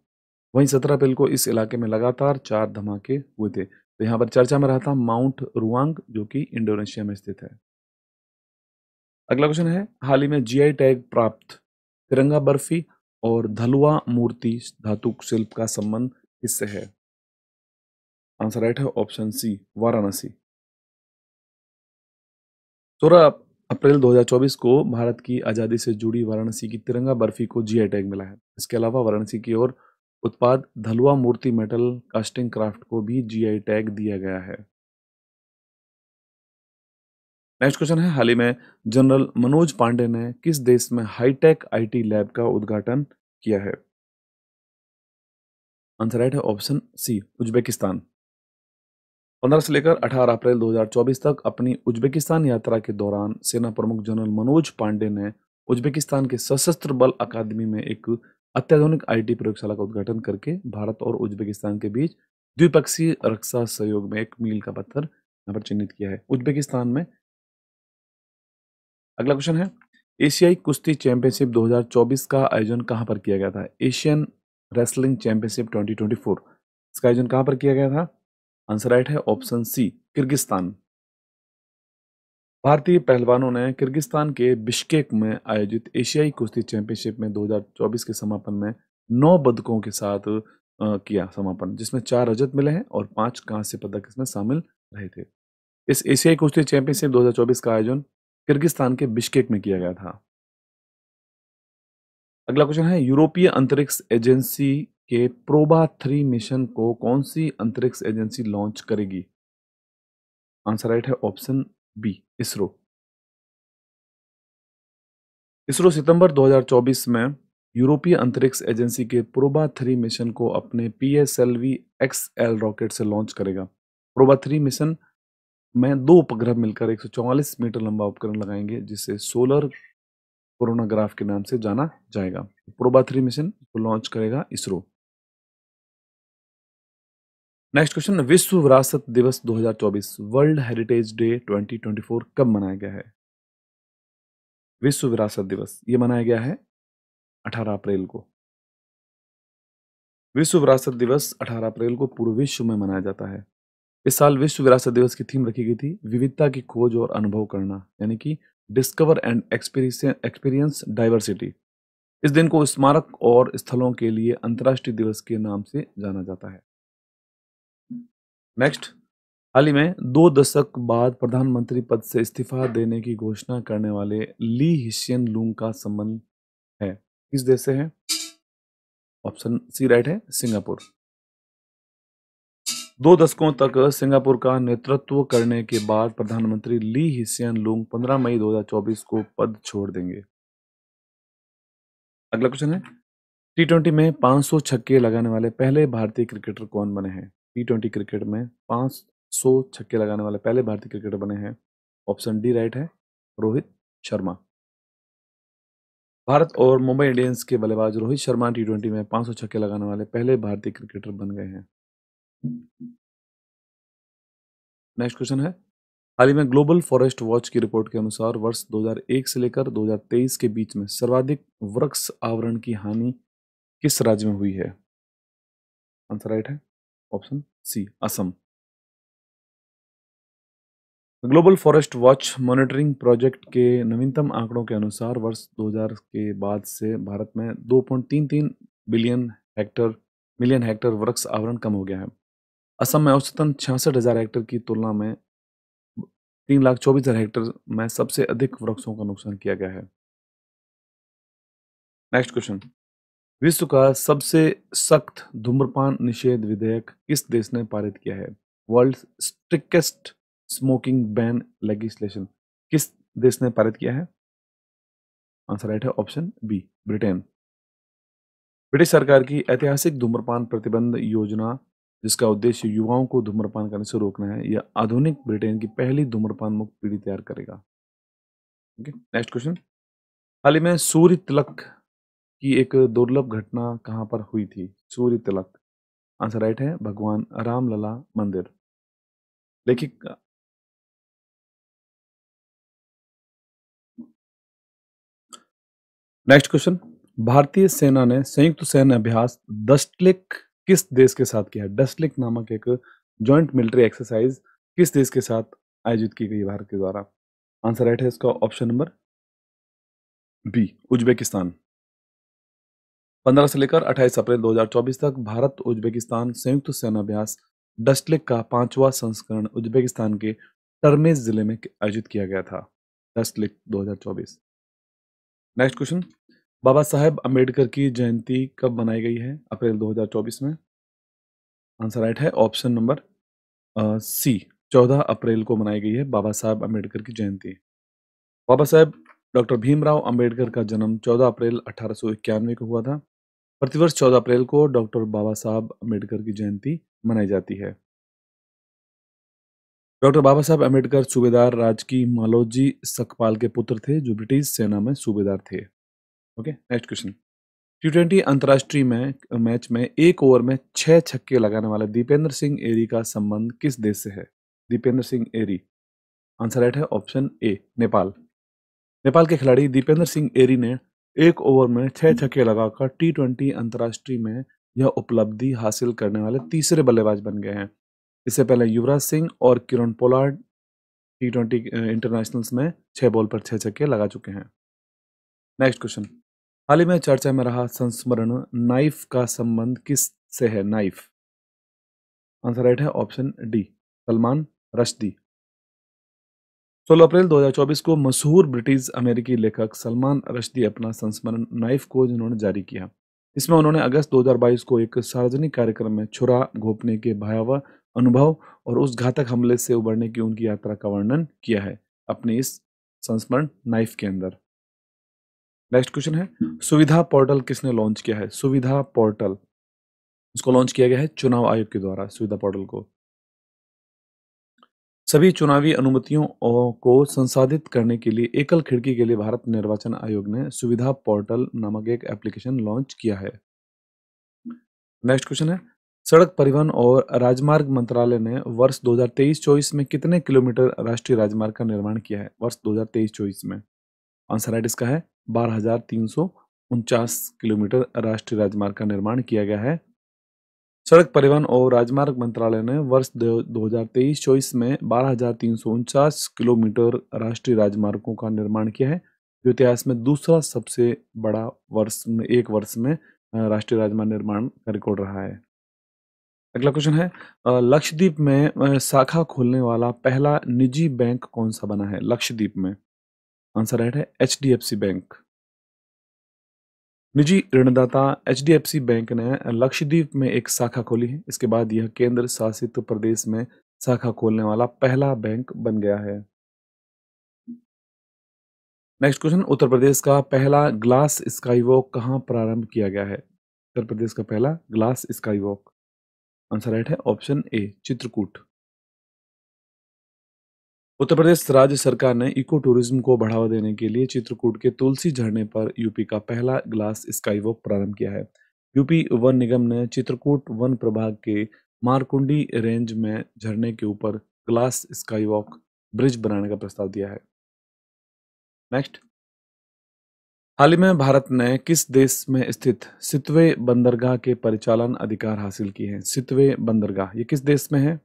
वहीं 17 अप्रैल को इस इलाके में लगातार चार धमाके हुए थे तो यहां पर चर्चा में रहा था माउंट रुआंग जो कि इंडोनेशिया में स्थित है अगला क्वेश्चन है हाल ही में जीआई टैग प्राप्त तिरंगा बर्फी और धलुआ मूर्ति धातु शिल्प का संबंध किससे है आंसर राइट है ऑप्शन सी वाराणसी सोलह अप्रैल 2024 को भारत की आज़ादी से जुड़ी वाराणसी की तिरंगा बर्फी को जीआई टैग मिला है इसके अलावा वाराणसी की ओर उत्पाद धलुआ मूर्ति मेटल कास्टिंग क्राफ्ट को भी जीआई टैग दिया गया है नेक्स्ट क्वेश्चन है हाल ही में जनरल मनोज पांडे ने किस देश में हाईटेक आईटी लैब का उद्घाटन किया है आंसर राइट है ऑप्शन सी उज्बेकिस्तान 15 से लेकर 18 अप्रैल 2024 तक अपनी उज्बेकिस्तान यात्रा के दौरान सेना प्रमुख जनरल मनोज पांडे ने उज्बेकिस्तान के सशस्त्र बल अकादमी में एक अत्याधुनिक आईटी प्रयोगशाला का उद्घाटन करके भारत और उज्बेकिस्तान के बीच द्विपक्षीय रक्षा सहयोग में एक मील का पत्थर यहाँ पर चिन्हित किया है उज्बेकिस्तान में अगला क्वेश्चन है एशियाई कुश्ती चैंपियनशिप 2024 का आयोजन कहां पर किया गया था एशियन रेसलिंग चैंपियनशिप 2024 इसका आयोजन कहां पर किया गया था आंसर राइट है ऑप्शन सी किर्गिस्तान भारतीय पहलवानों ने किर्गिस्तान के बिश्केक में आयोजित एशियाई कुश्ती चैंपियनशिप में 2024 के समापन में नौ पदकों के साथ किया समापन जिसमें चार रजत मिले हैं और पांच कांस्य पदक इसमें शामिल रहे थे इस एशियाई कुश्ती चैंपियनशिप 2024 का आयोजन किर्गिस्तान के बिश्केक में किया गया था अगला क्वेश्चन है यूरोपीय अंतरिक्ष एजेंसी के प्रोबा थ्री मिशन को कौन सी अंतरिक्ष एजेंसी लॉन्च करेगी आंसर राइट है ऑप्शन बी इसरो इसरो सितंबर 2024 में यूरोपीय अंतरिक्ष एजेंसी के प्रोबा थ्री मिशन को अपने P S X L rocket से लॉन्च करेगा प्रोबा थ्री मिशन में दो उपग्रह मिलकर 144 मीटर लंबा उपकरण लगाएंगे जिसे सोलर कोरोनाग्राफ के नाम से जाना जाएगा प्रोबा थ्री मिशन को लॉन्च करेगा इसरो नेक्स्ट क्वेश्चन विश्व विरासत दिवस 2024 वर्ल्ड हेरिटेज डे 2024 कब मनाया गया है विश्व विरासत दिवस ये मनाया गया है 18 अप्रैल को विश्व विरासत दिवस 18 अप्रैल को पूरे विश्व में मनाया जाता है इस साल विश्व विरासत दिवस की थीम रखी गई थी विविधता की खोज और अनुभव करना यानी कि डिस्कवर एंड एक्सपीरियंस डाइवर्सिटी इस दिन को स्मारक और स्थलों के लिए अंतर्राष्ट्रीय दिवस के नाम से जाना जाता है नेक्स्ट हाल ही में दो दशक बाद प्रधानमंत्री पद से इस्तीफा देने की घोषणा करने वाले ली हिशियन लूंग का संबंध है किस देश से है ऑप्शन सी राइट है सिंगापुर दो दशकों तक सिंगापुर का नेतृत्व करने के बाद प्रधानमंत्री ली हिसियन लुंग 15 मई 2024 को पद छोड़ देंगे अगला क्वेश्चन है टी ट्वेंटी में 500 छक्के लगाने वाले पहले भारतीय क्रिकेटर कौन बने हैं टी ट्वेंटी क्रिकेट में 500 छक्के लगाने वाले पहले भारतीय क्रिकेटर बने हैं ऑप्शन डी राइट है रोहित शर्मा भारत और मुंबई इंडियंस के बल्लेबाज रोहित शर्मा टी ट्वेंटी में 500 छक्के लगाने वाले पहले भारतीय क्रिकेटर बन गए हैं नेक्स्ट क्वेश्चन है हाल ही में ग्लोबल फॉरेस्ट वॉच की रिपोर्ट के अनुसार वर्ष 2001 से लेकर 2023 के बीच में सर्वाधिक वृक्ष आवरण की हानि किस राज्य में हुई है आंसर राइट है option C Assam global forest watch monitoring project के नवीनतम आंकड़ों के अनुसार वर्ष 2000 के बाद से भारत में 2.33 बिलियन हेक्टर मिलियन हेक्टर वृक्ष आवरण कम हो गया है असम में औसतन छियासठ हजार हेक्टेयर की तुलना में तीन लाख चौबीस हजार हेक्टेयर में सबसे अधिक वृक्षों का नुकसान किया गया है नेक्स्ट क्वेश्चन विश्व का सबसे सख्त धूम्रपान निषेध विधेयक किस देश ने पारित किया है world strictest smoking ban legislation किस देश ने पारित किया है आंसर राइट है ऑप्शन बी ब्रिटेन ब्रिटिश सरकार की ऐतिहासिक धूम्रपान प्रतिबंध योजना जिसका उद्देश्य युवाओं को धूम्रपान करने से रोकना है यह आधुनिक ब्रिटेन की पहली धूम्रपान मुक्त पीढ़ी तैयार करेगा ओके नेक्स्ट क्वेश्चन हाल ही में सूर्य तिलक की एक दुर्लभ घटना कहाँ पर हुई थी सूर्य तिलक आंसर राइट है भगवान रामलला मंदिर लेखिक नेक्स्ट क्वेश्चन भारतीय सेना ने संयुक्त सैन्य अभ्यास दस्टलिक किस देश के साथ किया डस्टलिक नामक एक ज्वाइंट मिलिट्री एक्सरसाइज किस देश के साथ आयोजित की गई भारत के द्वारा आंसर राइट है इसका ऑप्शन नंबर बी उज्बेकिस्तान 15 से लेकर 28 अप्रैल 2024 तक भारत उज्बेकिस्तान संयुक्त सेनाभ्यास डस्टलिक का पांचवा संस्करण उज्बेकिस्तान के टर्मेज जिले में आयोजित किया गया था Dustlik 2024 next question Baba Saheb Ambedkar की जयंती कब मनाई गई है अप्रैल 2024 में आंसर राइट है ऑप्शन नंबर सी चौदह अप्रैल को मनाई गई है बाबा साहेब अम्बेडकर की जयंती बाबा साहेब डॉक्टर भीमराव अम्बेडकर का जन्म 14 अप्रैल अठारह को हुआ था प्रतिवर्ष 14 अप्रैल को डॉक्टर बाबा साहब अम्बेडकर की जयंती मनाई जाती है डॉक्टर बाबा साहब अम्बेडकर सूबेदार राजकीय मालोजी सकपाल के पुत्र थे जो ब्रिटिश सेना में सूबेदार थे okay next question T twenty अंतर्राष्ट्रीय में मैच में एक ओवर में छः छक्के लगाने वाले दीपेंद्र सिंह एरी का संबंध किस देश से है दीपेंद्र सिंह एरी आंसर राइट है ऑप्शन ए नेपाल नेपाल के खिलाड़ी दीपेंद्र सिंह एरी ने एक ओवर में छः छक्के लगाकर टी ट्वेंटी अंतर्राष्ट्रीय में यह उपलब्धि हासिल करने वाले तीसरे बल्लेबाज बन गए हैं इससे पहले युवराज सिंह और Kieron Pollard T twenty internationals में छः बॉल पर छः छक्के लगा चुके हैं नेक्स्ट क्वेश्चन हाल ही में चर्चा में रहा संस्मरण नाइफ का संबंध किस से है नाइफ आंसर राइट है ऑप्शन डी सलमान रश्दी 16 अप्रैल 2024 को मशहूर ब्रिटिश अमेरिकी लेखक सलमान रश्दी अपना संस्मरण नाइफ को जिन्होंने जारी किया इसमें उन्होंने अगस्त 2022 को एक सार्वजनिक कार्यक्रम में छुरा घोपने के भयावह अनुभव और उस घातक हमले से उबरने की उनकी यात्रा का वर्णन किया है अपने इस संस्मरण नाइफ के अंदर नेक्स्ट क्वेश्चन है hmm. सुविधा पोर्टल किसने लॉन्च किया है सुविधा पोर्टल इसको लॉन्च किया गया है चुनाव आयोग के द्वारा सुविधा पोर्टल को सभी चुनावी अनुमतियों को संसाधित करने के लिए एकल खिड़की के लिए भारत निर्वाचन आयोग ने सुविधा पोर्टल नामक एक एप्लीकेशन लॉन्च किया है नेक्स्ट क्वेश्चन है सड़क परिवहन और राजमार्ग मंत्रालय ने वर्ष 2023-24 में कितने किलोमीटर राष्ट्रीय राजमार्ग का निर्माण किया है वर्ष 2023-24 में आंसर राइट इसका है बारह हजार तीन सौ उनचास किलोमीटर राष्ट्रीय राजमार्ग का निर्माण किया गया है सड़क परिवहन और राजमार्ग मंत्रालय ने वर्ष 2023 चौबीस में बारह किलोमीटर राष्ट्रीय राजमार्गों का निर्माण किया है जो इतिहास में दूसरा सबसे बड़ा वर्ष में एक वर्ष में राष्ट्रीय राजमार्ग निर्माण का रिकॉर्ड रहा है अगला क्वेश्चन है लक्षद्वीप में शाखा खोलने वाला पहला निजी बैंक कौन सा बना है लक्षद्वीप में आंसर राइट है H D F C bank निजी ऋणदाता एच बैंक ने लक्षद्वीप में एक शाखा खोली है इसके बाद यह केंद्र शासित प्रदेश में शाखा खोलने वाला पहला बैंक बन गया है नेक्स्ट क्वेश्चन उत्तर प्रदेश का पहला ग्लास स्काई वॉक कहाँ प्रारंभ किया गया है उत्तर प्रदेश का पहला glass sky walk answer right है ऑप्शन ए चित्रकूट उत्तर प्रदेश राज्य सरकार ने इको टूरिज्म को बढ़ावा देने के लिए चित्रकूट के तुलसी झरने पर यूपी का पहला ग्लास स्काई वॉक प्रारंभ किया है यूपी वन निगम ने चित्रकूट वन प्रभाग के मारकुंडी रेंज में झरने के ऊपर ग्लास स्काई वॉक ब्रिज बनाने का प्रस्ताव दिया है नेक्स्ट हाल ही में भारत ने किस देश में स्थित सितवे बंदरगाह के परिचालन अधिकार हासिल किए हैं सितवे बंदरगाह ये किस देश में है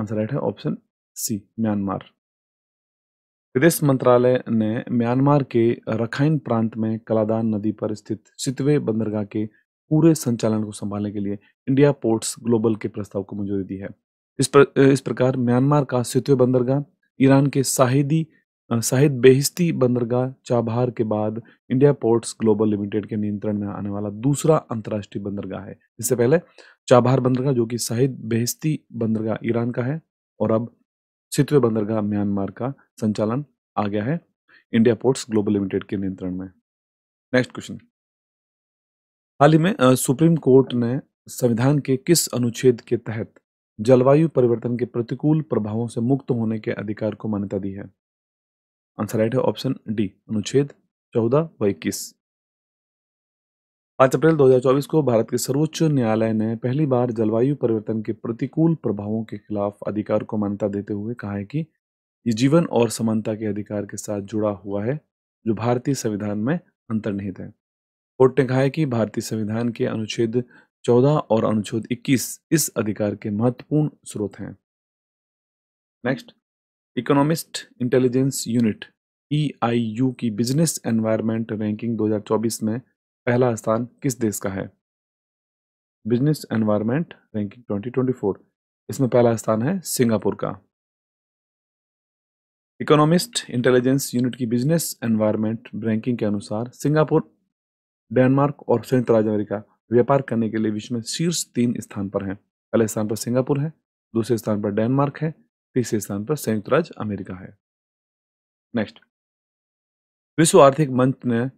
आंसर राइट है ऑप्शन सी म्यांमार विदेश मंत्रालय ने म्यांमार के रखाइन प्रांत में कलादान नदी पर स्थित सितवे बंदरगाह के पूरे संचालन को संभालने के लिए इंडिया पोर्ट्स ग्लोबल के प्रस्ताव को मंजूरी दी है इस प्र, इस प्रकार म्यांमार का सितवे बंदरगाह ईरान के साहिदी साहिद बेहिस्ती बंदरगाह चाबहार के बाद इंडिया पोर्ट्स ग्लोबल लिमिटेड के नियंत्रण में आने वाला दूसरा अंतर्राष्ट्रीय बंदरगाह है इससे पहले चाबहार बंदरगाह जो कि साहिद बेहिस्ती बंदरगाह ईरान का है और अब सितवे बंदरगाह म्यांमार का संचालन आ गया है इंडिया पोर्ट्स ग्लोबल लिमिटेड के नियंत्रण में नेक्स्ट क्वेश्चन हाल ही में सुप्रीम कोर्ट ने संविधान के किस अनुच्छेद के तहत जलवायु परिवर्तन के प्रतिकूल प्रभावों से मुक्त होने के अधिकार को मान्यता दी है आंसर राइट है ऑप्शन डी अनुच्छेद चौदह व इक्कीस पाँच अप्रैल 2024 को भारत के सर्वोच्च न्यायालय ने पहली बार जलवायु परिवर्तन के प्रतिकूल प्रभावों के खिलाफ अधिकार को मान्यता देते हुए कहा है कि ये जीवन और समानता के अधिकार के साथ जुड़ा हुआ है जो भारतीय संविधान में अंतर्निहित है कोर्ट ने कहा है कि भारतीय संविधान के अनुच्छेद 14 और अनुच्छेद 21 इस अधिकार के महत्वपूर्ण स्रोत हैं next economist intelligence unit E की बिजनेस एनवायरमेंट रैंकिंग 2024 में पहला स्थान किस देश का है बिजनेस एनवायरनमेंट रैंकिंग 2024 इसमें पहला स्थान है सिंगापुर का इकोनॉमिस्ट इंटेलिजेंस यूनिट की बिजनेस एनवायरनमेंट रैंकिंग के अनुसार सिंगापुर डेनमार्क और संयुक्त राज्य अमेरिका व्यापार करने के लिए विश्व में शीर्ष तीन स्थान पर हैं पहले स्थान पर सिंगापुर है दूसरे स्थान पर डेनमार्क है तीसरे स्थान पर संयुक्त राज्य अमेरिका है नेक्स्ट विश्व आर्थिक मंच ने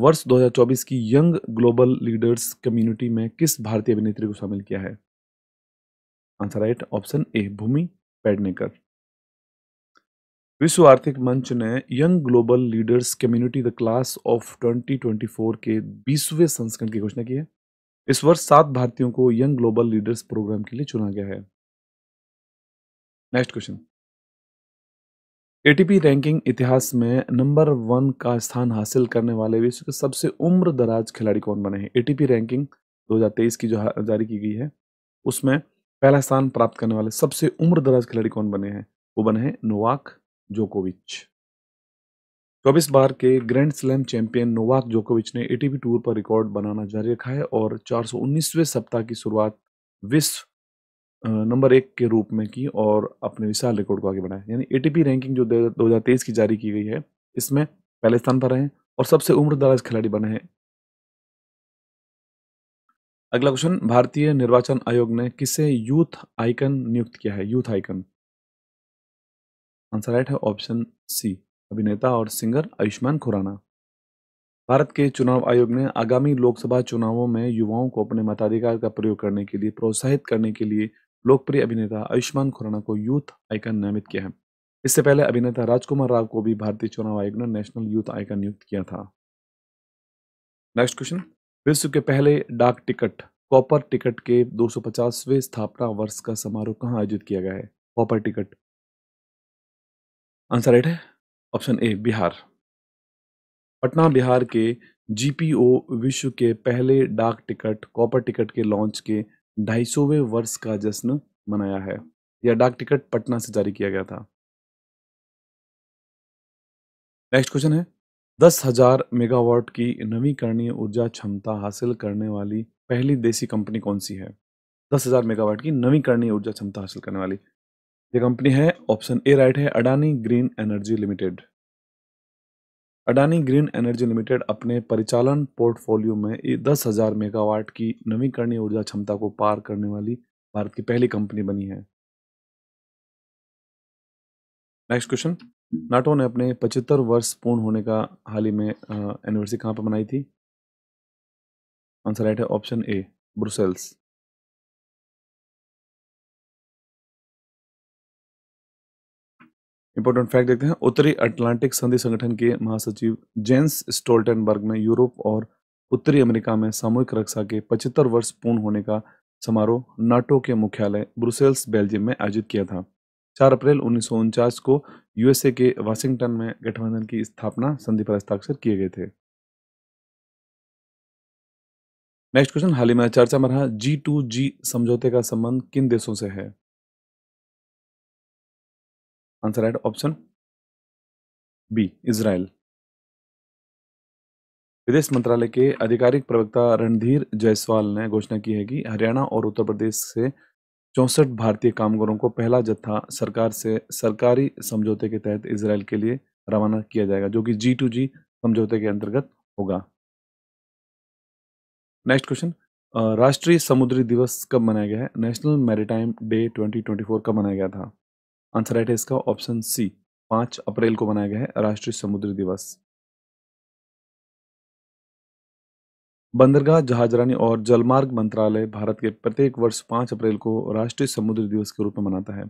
वर्ष 2024 की यंग ग्लोबल लीडर्स कम्युनिटी में किस भारतीय अभिनेत्री को शामिल किया है answer right option A Bhumi Pednekar विश्व आर्थिक मंच ने young global leaders community the class of 2024 के बीसवें संस्करण की घोषणा की है इस वर्ष सात भारतीयों को यंग ग्लोबल लीडर्स प्रोग्राम के लिए चुना गया है नेक्स्ट क्वेश्चन एटीपी रैंकिंग इतिहास में नंबर वन का स्थान हासिल करने वाले विश्व के सबसे उम्र दराज खिलाड़ी कौन बने हैं एटीपी रैंकिंग 2023 की जो जारी की गई है उसमें पहला स्थान प्राप्त करने वाले सबसे उम्र दराज खिलाड़ी कौन बने हैं वो बने हैं नोवाक जोकोविच चौबीस बार के ग्रैंड स्लैम चैंपियन नोवाक जोकोविच ने एटीपी टूर पर रिकॉर्ड बनाना जारी रखा है और चार सप्ताह की शुरुआत विश्व नंबर एक के रूप में की और अपने विशाल रिकॉर्ड को आगे बढ़ाया यानी एटीपी रैंकिंग जो दो हज़ार तेईस की जारी की गई है इसमें पहले स्थान पर रहे और सबसे उम्रदराज खिलाड़ी बने हैं अगला क्वेश्चन भारतीय निर्वाचन आयोग ने किसे यूथ आइकन नियुक्त किया है यूथ आइकन आंसर राइट है ऑप्शन सी अभिनेता और सिंगर आयुष्मान खुराना भारत के चुनाव आयोग ने आगामी लोकसभा चुनावों में युवाओं को अपने मताधिकार का प्रयोग करने के लिए प्रोत्साहित करने के लिए लोकप्रिय अभिनेता आयुष्मान खुराना को यूथ आइकन नियमित किया है इससे पहले अभिनेता राजकुमार राव को भी भारतीय चुनाव आयोग ने नेशनल यूथ आइकन नियुक्त किया था नेक्स्ट क्वेश्चन विश्व के पहले डाक टिकट कॉपर टिकट के 250वें स्थापना वर्ष का समारोह कहाँ आयोजित किया गया है कॉपर टिकट आंसर राइट है ऑप्शन ए बिहार पटना बिहार के जीपीओ विश्व के पहले डाक टिकट कॉपर टिकट के लॉन्च के ढाई वर्ष का जश्न मनाया है यह डाक टिकट पटना से जारी किया गया था नेक्स्ट क्वेश्चन है दस हजार मेगावाट की नवीकरणीय ऊर्जा क्षमता हासिल करने वाली पहली देसी कंपनी कौन सी है दस हजार मेगावाट की नवीकरणीय ऊर्जा क्षमता हासिल करने वाली यह कंपनी है ऑप्शन ए राइट है Adani green energy limited Adani green energy limited अपने परिचालन पोर्टफोलियो में दस हजार मेगावाट की नवीकरणीय ऊर्जा क्षमता को पार करने वाली भारत की पहली कंपनी बनी है नेक्स्ट क्वेश्चन नाटो ने अपने पचहत्तर वर्ष पूर्ण होने का हाल ही में एनिवर्सरी कहाँ पर मनाई थी आंसर राइट है option A Brussels important fact देखते हैं उत्तरी अटलांटिक संधि संगठन के महासचिव जेंस स्टोल्टनबर्ग में यूरोप और उत्तरी अमेरिका में सामूहिक रक्षा के 75 वर्ष पूर्ण होने का समारोह नाटो के मुख्यालय ब्रुसेल्स बेल्जियम में आयोजित किया था 4 अप्रैल उन्नीस को यूएसए के वाशिंगटन में गठबंधन की स्थापना संधि पर हस्ताक्षर किए गए थे नेक्स्ट क्वेश्चन हाल ही में चर्चा में रहा जी टू जी समझौते का संबंध किन देशों से है answer right option B Israel विदेश मंत्रालय के आधिकारिक प्रवक्ता रणधीर जायसवाल ने घोषणा की है कि हरियाणा और उत्तर प्रदेश से चौंसठ भारतीय कामगारों को पहला जत्था सरकार से सरकारी समझौते के तहत इसराइल के लिए रवाना किया जाएगा जो कि जी टू जी समझौते के अंतर्गत होगा नेक्स्ट क्वेश्चन राष्ट्रीय समुद्री दिवस कब मनाया गया है नेशनल मैरिटाइम डे 2024 कब मनाया गया था आंसर राइट है इसका ऑप्शन सी पांच अप्रैल को मनाया गया है राष्ट्रीय समुद्र दिवस बंदरगाह जहाजरानी और जलमार्ग मंत्रालय भारत के प्रत्येक वर्ष पांच अप्रैल को राष्ट्रीय समुद्र दिवस के रूप में मनाता है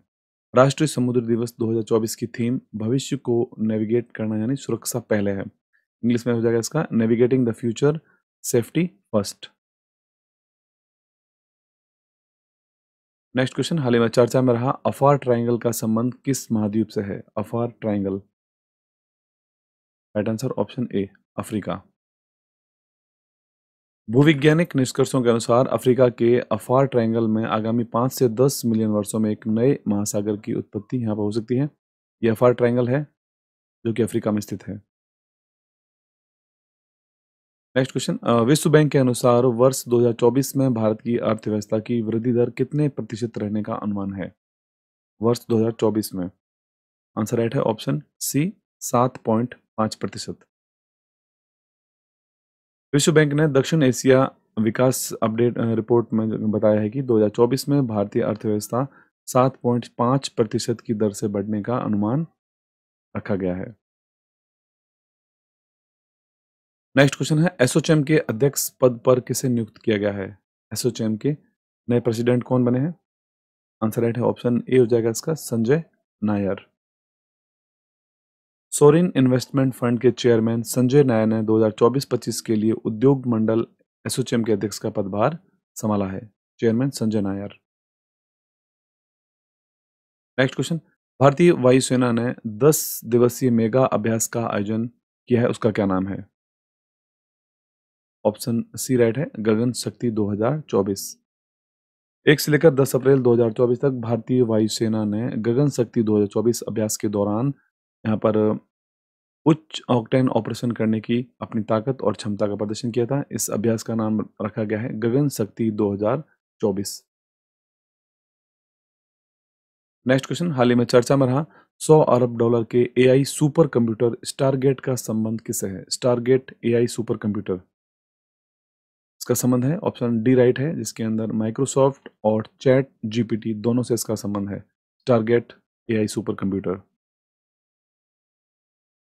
राष्ट्रीय समुद्र दिवस 2024 की थीम भविष्य को नेविगेट करना यानी सुरक्षा पहले है इंग्लिश में हो जाएगा इसका navigating the future safety first next question हाल ही में चर्चा में रहा अफार ट्राइंगल का संबंध किस महाद्वीप से है Afar triangle right answer option A Africa भूविज्ञानिक निष्कर्षों के अनुसार अफ्रीका के अफार ट्रायंगल में आगामी पाँच से दस मिलियन वर्षों में एक नए महासागर की उत्पत्ति यहाँ पर हो सकती है यह अफार ट्रायंगल है जो कि अफ्रीका में स्थित है नेक्स्ट क्वेश्चन विश्व बैंक के अनुसार वर्ष 2024 में भारत की अर्थव्यवस्था की वृद्धि दर कितने प्रतिशत रहने का अनुमान है वर्ष 2024 में आंसर राइट है ऑप्शन सी 7.5 प्रतिशत विश्व बैंक ने दक्षिण एशिया विकास अपडेट रिपोर्ट में बताया है कि 2024 में भारतीय अर्थव्यवस्था 7.5 प्रतिशत की दर से बढ़ने का अनुमान रखा गया है नेक्स्ट क्वेश्चन है एसओचएम के अध्यक्ष पद पर किसे नियुक्त किया गया है एसओचएम के नए प्रेसिडेंट कौन बने हैं आंसर राइट है ऑप्शन ए हो जाएगा इसका Sanjay Nair Sorin investment fund के चेयरमैन संजय नायर ने 2024-25 के लिए उद्योग मंडल एसओचएम के अध्यक्ष का पदभार संभाला है chairman Sanjay Nair next question भारतीय वायुसेना ने 10 दिवसीय मेगा अभ्यास का आयोजन किया है उसका क्या नाम है ऑप्शन सी राइट है गगन शक्ति 2024 एक से लेकर 10 अप्रैल 2024 तक भारतीय वायुसेना ने गगन शक्ति 2024 अभ्यास के दौरान यहां पर उच्च ऑक्टेन ऑपरेशन करने की अपनी ताकत और क्षमता का प्रदर्शन किया था इस अभ्यास का नाम रखा गया है गगन शक्ति दो नेक्स्ट क्वेश्चन हाल ही में चर्चा में रहा 100 अरब डॉलर के एआई सुपर कंप्यूटर स्टारगेट का संबंध किससे है स्टारगेट एआई सुपर कंप्यूटर इसका संबंध है ऑप्शन डी राइट है जिसके अंदर माइक्रोसॉफ्ट और चैट जीपीटी दोनों से इसका संबंध है target AI super computer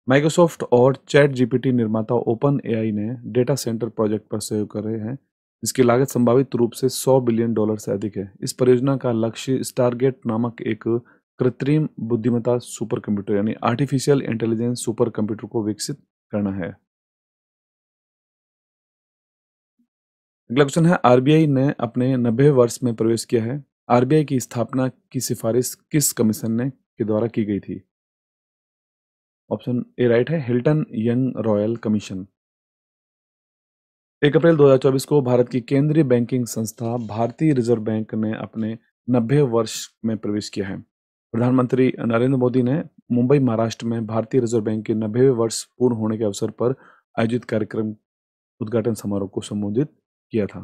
Microsoft और चैट जीपीटी निर्माता ओपन एआई ने डेटा सेंटर प्रोजेक्ट पर सहयोग कर रहे हैं इसकी लागत संभावित रूप से 100 बिलियन डॉलर से अधिक है इस परियोजना का लक्ष्य स्टारगेट नामक एक कृत्रिम बुद्धिमत्ता सुपर कंप्यूटर यानी आर्टिफिशियल इंटेलिजेंस सुपर कंप्यूटर को विकसित करना है अगला क्वेश्चन है आरबीआई ने अपने नब्बे वर्ष में प्रवेश किया है आरबीआई की स्थापना की सिफारिश किस कमीशन ने के द्वारा की गई थी ऑप्शन ए राइट है हिल्टन यंग रॉयल कमीशन एक अप्रैल 2024 को भारत की केंद्रीय बैंकिंग संस्था भारतीय रिजर्व बैंक ने अपने नब्बे वर्ष में प्रवेश किया है प्रधानमंत्री नरेंद्र मोदी ने मुंबई महाराष्ट्र में भारतीय रिजर्व बैंक के नब्बे वर्ष पूर्ण होने के अवसर पर आयोजित कार्यक्रम उद्घाटन समारोह को संबोधित किया था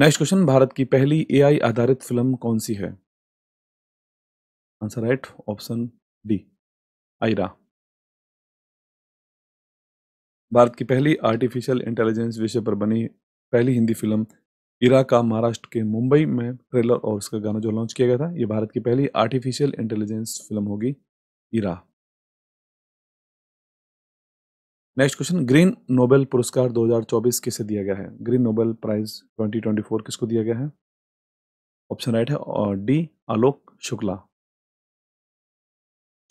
नेक्स्ट क्वेश्चन भारत की पहली एआई आधारित फिल्म कौन सी है answer right option D Irah Bharat की पहली आर्टिफिशियल इंटेलिजेंस विषय पर बनी पहली हिंदी फिल्म इरा का महाराष्ट्र के मुंबई में ट्रेलर और उसका गाना जो लॉन्च किया गया था ये भारत की पहली आर्टिफिशियल इंटेलिजेंस फिल्म होगी इरा नेक्स्ट क्वेश्चन ग्रीन नोबेल पुरस्कार 2024 किसे दिया गया है ग्रीन नोबेल प्राइज 2024 किसको दिया गया है ऑप्शन राइट है और डी आलोक शुक्ला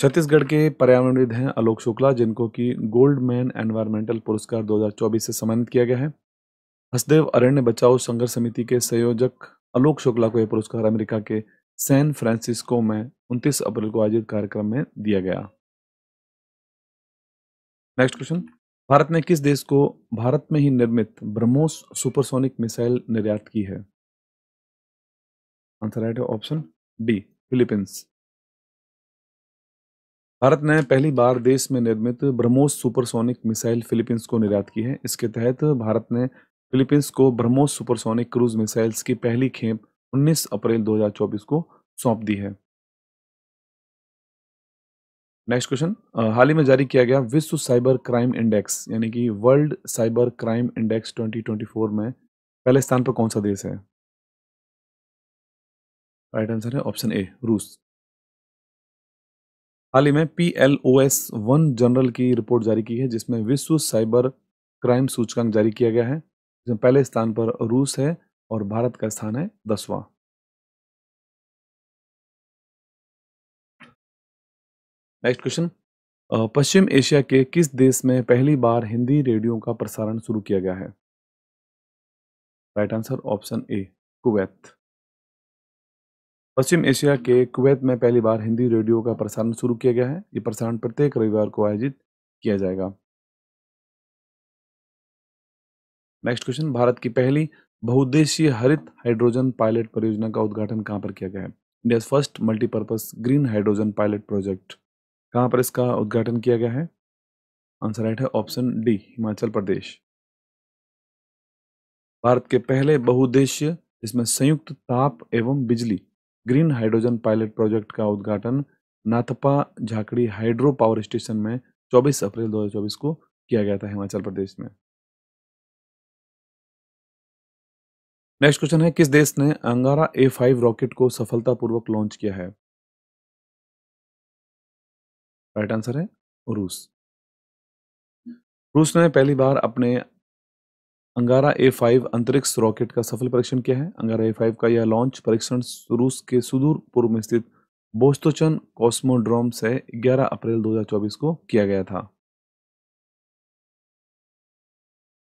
छत्तीसगढ़ के पर्यावरणविद हैं आलोक शुक्ला जिनको कि गोल्ड मैन एनवायरमेंटल पुरस्कार 2024 से सम्मानित किया गया है हसदेव अरण्य बचाओ संघर्ष समिति के संयोजक आलोक शुक्ला को यह पुरस्कार अमेरिका के सैन फ्रांसिस्को में 29 अप्रैल को आयोजित कार्यक्रम में दिया गया नेक्स्ट क्वेश्चन भारत ने किस देश को भारत में ही निर्मित ब्रह्मोस सुपरसोनिक मिसाइल निर्यात की है answer right option D Philippines Bharat ने पहली बार देश में निर्मित ब्रह्मोस सुपरसोनिक मिसाइल फिलीपींस को निर्यात की है इसके तहत भारत ने फिलीपींस को ब्रह्मोस सुपरसोनिक क्रूज मिसाइल्स की पहली खेप 19 अप्रैल 2024 को सौंप दी है नेक्स्ट क्वेश्चन uh, हाल ही में जारी किया गया विश्व साइबर क्राइम इंडेक्स यानी कि वर्ल्ड साइबर क्राइम इंडेक्स 2024 में पहले स्थान पर कौन सा देश है राइट आंसर है ऑप्शन ए रूस हाल ही में P L O S one general की रिपोर्ट जारी की है जिसमें विश्व साइबर क्राइम सूचकांक जारी किया गया है जिसमें पहले स्थान पर रूस है और भारत का स्थान है दसवां नेक्स्ट क्वेश्चन पश्चिम एशिया के किस देश में पहली बार हिंदी रेडियो का प्रसारण शुरू किया गया है right answer option A Kuwait पश्चिम एशिया के कुवैत में पहली बार हिंदी रेडियो का प्रसारण शुरू किया गया है ये प्रसारण प्रत्येक रविवार को आयोजित किया जाएगा नेक्स्ट क्वेश्चन भारत की पहली बहुउद्देशीय हरित हाइड्रोजन पायलट परियोजना का उद्घाटन कहाँ पर किया गया है India first multipurpose green hydrogen pilot project कहाँ पर इसका उद्घाटन किया गया है आंसर राइट है ऑप्शन डी हिमाचल प्रदेश भारत के पहले बहुउद्देशीय जिसमें संयुक्त ताप एवं बिजली ग्रीन हाइड्रोजन पायलट प्रोजेक्ट का उद्घाटन Nathpa Jhakri hydro power station में 24 अप्रैल 2024 को किया गया था हिमाचल प्रदेश में नेक्स्ट क्वेश्चन है किस देश ने अंगारा ए फाइव रॉकेट को सफलतापूर्वक लॉन्च किया है राइट आंसर है रूस रूस ने पहली बार अपने अंगारा ए फाइव अंतरिक्ष रॉकेट का सफल परीक्षण किया है अंगारा ए फाइव का यह लॉन्च परीक्षण रूस के सुदूर पूर्व में स्थित बोस्तोचन कॉस्मोड्रोम से 11 अप्रैल 2024 को किया गया था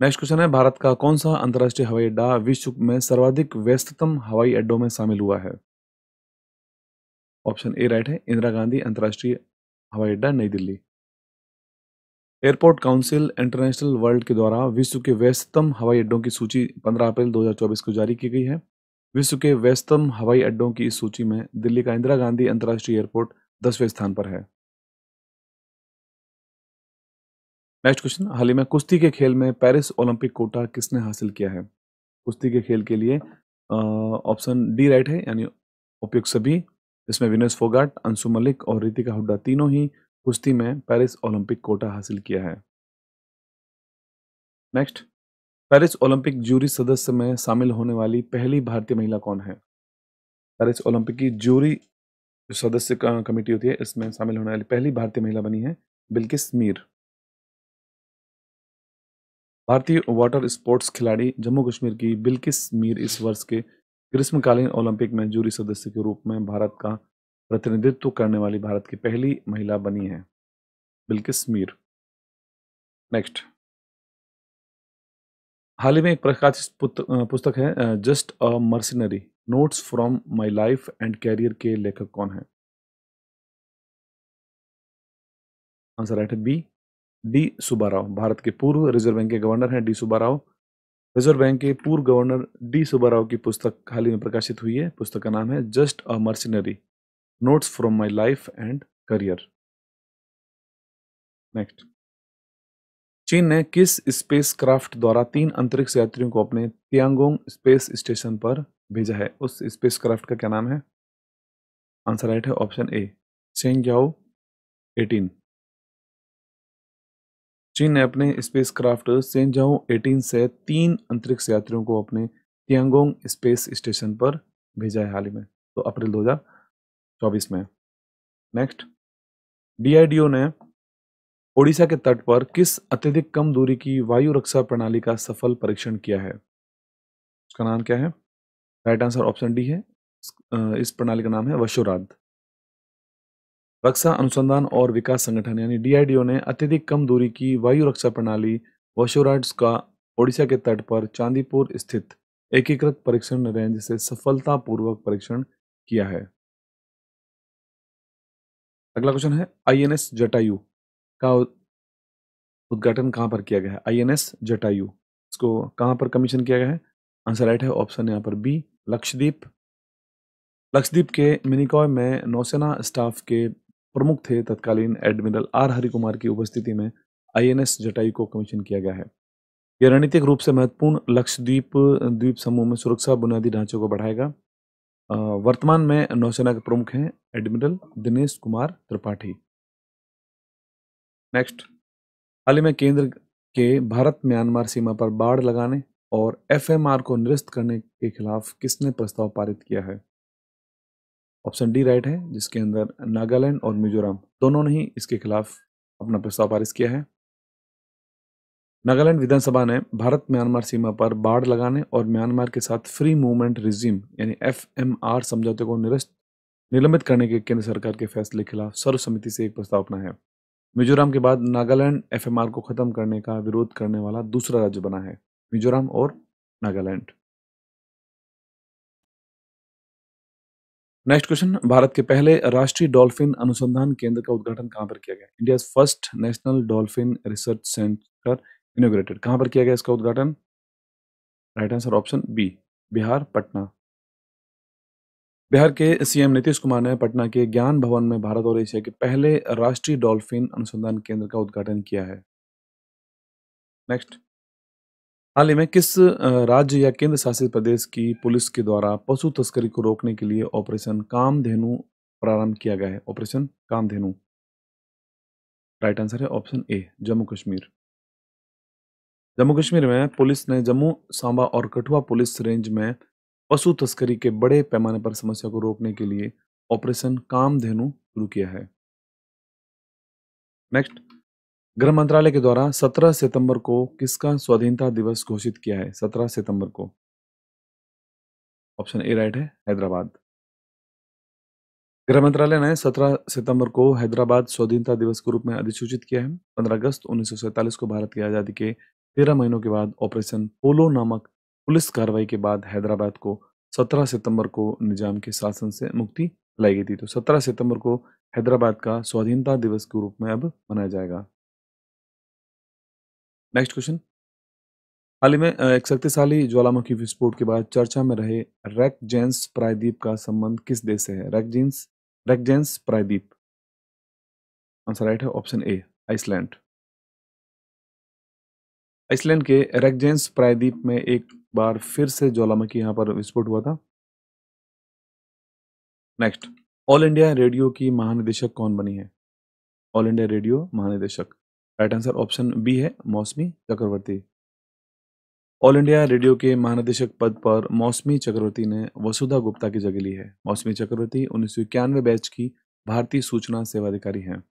नेक्स्ट क्वेश्चन है भारत का कौन सा अंतर्राष्ट्रीय हवाई अड्डा विश्व में सर्वाधिक व्यस्ततम हवाई अड्डों में शामिल हुआ है ऑप्शन ए राइट है इंदिरा गांधी अंतर्राष्ट्रीय हवाई अड्डा नई Delhi airport council international world के द्वारा विश्व के व्यस्तम हवाई अड्डों की सूची 15 अप्रैल 2024 को जारी की गई है विश्व के व्यस्तम हवाई अड्डों की इस सूची में दिल्ली का इंदिरा गांधी अंतर्राष्ट्रीय एयरपोर्ट दसवें स्थान पर है नेक्स्ट क्वेश्चन हाल ही में कुश्ती के खेल में पेरिस ओलंपिक कोटा किसने हासिल किया है कुश्ती के खेल के लिए ऑप्शन डी राइट है यानी उपयुक्त सभी जिसमें विनेस फोगाट अंशु मलिक और रितिका हुड्डा तीनों ही कुश्ती में पेरिस ओलंपिक कोटा हासिल किया है नेक्स्ट पेरिस ओलंपिक जूरी सदस्य में शामिल होने वाली पहली भारतीय महिला कौन है पेरिस ओलंपिक की जूरी जो सदस्य कमेटी होती है इसमें शामिल होने वाली पहली भारतीय महिला बनी है बिल्किस मीर भारतीय वाटर स्पोर्ट्स खिलाड़ी जम्मू कश्मीर की बिल्किस मीर इस वर्ष के ग्रीष्मकालीन ओलंपिक में जूरी सदस्य के रूप में भारत का प्रतिनिधित्व करने वाली भारत की पहली महिला बनी है बिल्किस मीर नेक्स्ट हाल ही में एक प्रकाशित पुस्तक है just a mercenary notes from my life and career के लेखक कौन है आंसर राइट है बी डी सुबाराव भारत के पूर्व रिजर्व बैंक के गवर्नर हैं डी सुबाराव रिजर्व बैंक के पूर्व गवर्नर डी सुबाराव राव की पुस्तक हाल ही में प्रकाशित हुई है पुस्तक का नाम है just a mercenary notes from my life and career next चीन ने किस स्पेस क्राफ्ट द्वारा तीन अंतरिक्ष यात्रियों को अपने तियांगोंग स्पेस स्टेशन पर भेजा है उस स्पेस क्राफ्ट का क्या नाम है आंसर राइट है option A Cheng Jao eighteen चीन ने अपने स्पेस क्राफ्ट सेंजाओ एटीन से तीन अंतरिक्ष यात्रियों को अपने तियांगोंग स्पेस स्टेशन पर भेजा है हाल ही में तो अप्रैल 2024 में नेक्स्ट डीआईडीओ ने ओडिशा के तट पर किस अत्यधिक कम दूरी की वायु रक्षा प्रणाली का सफल परीक्षण किया है उसका नाम क्या है राइट आंसर ऑप्शन डी है इस प्रणाली का नाम है वशुराध रक्षा अनुसंधान और विकास संगठन यानी डीआरडीओ ने अत्यधिक कम दूरी की वायु रक्षा प्रणाली वशोराइड्स का ओडिशा के तट पर चांदीपुर स्थित एकीकृत परीक्षण रेंज से सफलतापूर्वक परीक्षण किया है अगला क्वेश्चन है आईएनएस जटायु का उद्घाटन कहाँ पर किया गया है आईएनएस जटायु इसको कहाँ पर कमीशन किया गया है आंसर राइट है ऑप्शन यहाँ पर बी लक्षद्वीप लक्षद्वीप के मिनिकॉय में नौसेना स्टाफ के प्रमुख थे तत्कालीन एडमिरल आर हरिकुमार की उपस्थिति में आईएनएस एन को कमीशन किया गया है यह रणनीतिक रूप से महत्वपूर्ण लक्षद्वीप द्वीप समूह में सुरक्षा बुनियादी ढांचे को बढ़ाएगा वर्तमान में नौसेना के प्रमुख हैं एडमिरल दिनेश कुमार त्रिपाठी नेक्स्ट हाल ही में केंद्र के भारत म्यांमार सीमा पर बाढ़ लगाने और एफएमआर को निरस्त करने के खिलाफ किसने प्रस्ताव पारित किया है ऑप्शन डी राइट है जिसके अंदर नागालैंड और मिजोरम दोनों ने ही इसके खिलाफ अपना प्रस्ताव पारित किया है नागालैंड विधानसभा ने भारत म्यांमार सीमा पर बाढ़ लगाने और म्यांमार के साथ फ्री मूवमेंट रिज्यूम यानी एफ समझौते को निरस्त निलंबित करने के केंद्र सरकार के फैसले के खिलाफ सर्वसम्मति से एक प्रस्ताव अपना है मिजोरम के बाद नागालैंड एफ को खत्म करने का विरोध करने वाला दूसरा राज्य बना है मिजोरम और नागालैंड नेक्स्ट क्वेश्चन भारत के पहले राष्ट्रीय डॉल्फिन अनुसंधान केंद्र का उद्घाटन कहां पर किया गया India first national dolphin research centre inaugurated कहां पर किया गया इसका उद्घाटन right answer option B Bihar Patna Bihar के सीएम नीतीश कुमार ने पटना के ज्ञान भवन में भारत और एशिया के पहले राष्ट्रीय डॉल्फिन अनुसंधान केंद्र का उद्घाटन किया है नेक्स्ट हाल ही में किस राज्य या केंद्र शासित प्रदेश की पुलिस के द्वारा पशु तस्करी को रोकने के लिए ऑपरेशन कामधेनु प्रारंभ किया गया है? ऑपरेशन कामधेनु। राइट आंसर है ऑप्शन ए जम्मू कश्मीर। जम्मू कश्मीर में पुलिस ने जम्मू, सांबा और कठुआ पुलिस रेंज में पशु तस्करी के बड़े पैमाने पर समस्या को रोकने के लिए ऑपरेशन कामधेनु शुरू किया है। नेक्स्ट गृह मंत्रालय के द्वारा 17 सितंबर को किसका स्वाधीनता दिवस घोषित किया है 17 सितंबर को ऑप्शन ए राइट है हैदराबाद गृह मंत्रालय ने 17 सितंबर को हैदराबाद स्वाधीनता दिवस के रूप में अधिसूचित किया है 15 अगस्त उन्नीस को भारत की आज़ादी के तेरह महीनों के बाद ऑपरेशन पोलो नामक पुलिस कार्रवाई के बाद हैदराबाद को 17 सितंबर को निजाम के शासन से मुक्ति लाई गई थी तो 17 सितंबर को हैदराबाद का स्वाधीनता दिवस के रूप में अब मनाया जाएगा नेक्स्ट क्वेश्चन हाल ही में एक शक्तिशाली ज्वालामुखी विस्फोट के बाद चर्चा में रहे रेक जेंस प्रायद्वीप का संबंध किस देश से है रैक जेंस रैक जेंस प्रायद्वीप आंसर राइट है ऑप्शन ए आइसलैंड आइसलैंड के रेकजेंस प्रायद्वीप में एक बार फिर से ज्वालामुखी यहां पर विस्फोट हुआ था नेक्स्ट ऑल इंडिया रेडियो की महानिदेशक कौन बनी है ऑल इंडिया रेडियो महानिदेशक राइट आंसर ऑप्शन बी है मौसमी चक्रवर्ती ऑल इंडिया रेडियो के महानिदेशक पद पर मौसमी चक्रवर्ती ने वसुधा गुप्ता की जगह ली है मौसमी चक्रवर्ती उन्नीस बैच की भारतीय सूचना सेवा अधिकारी हैं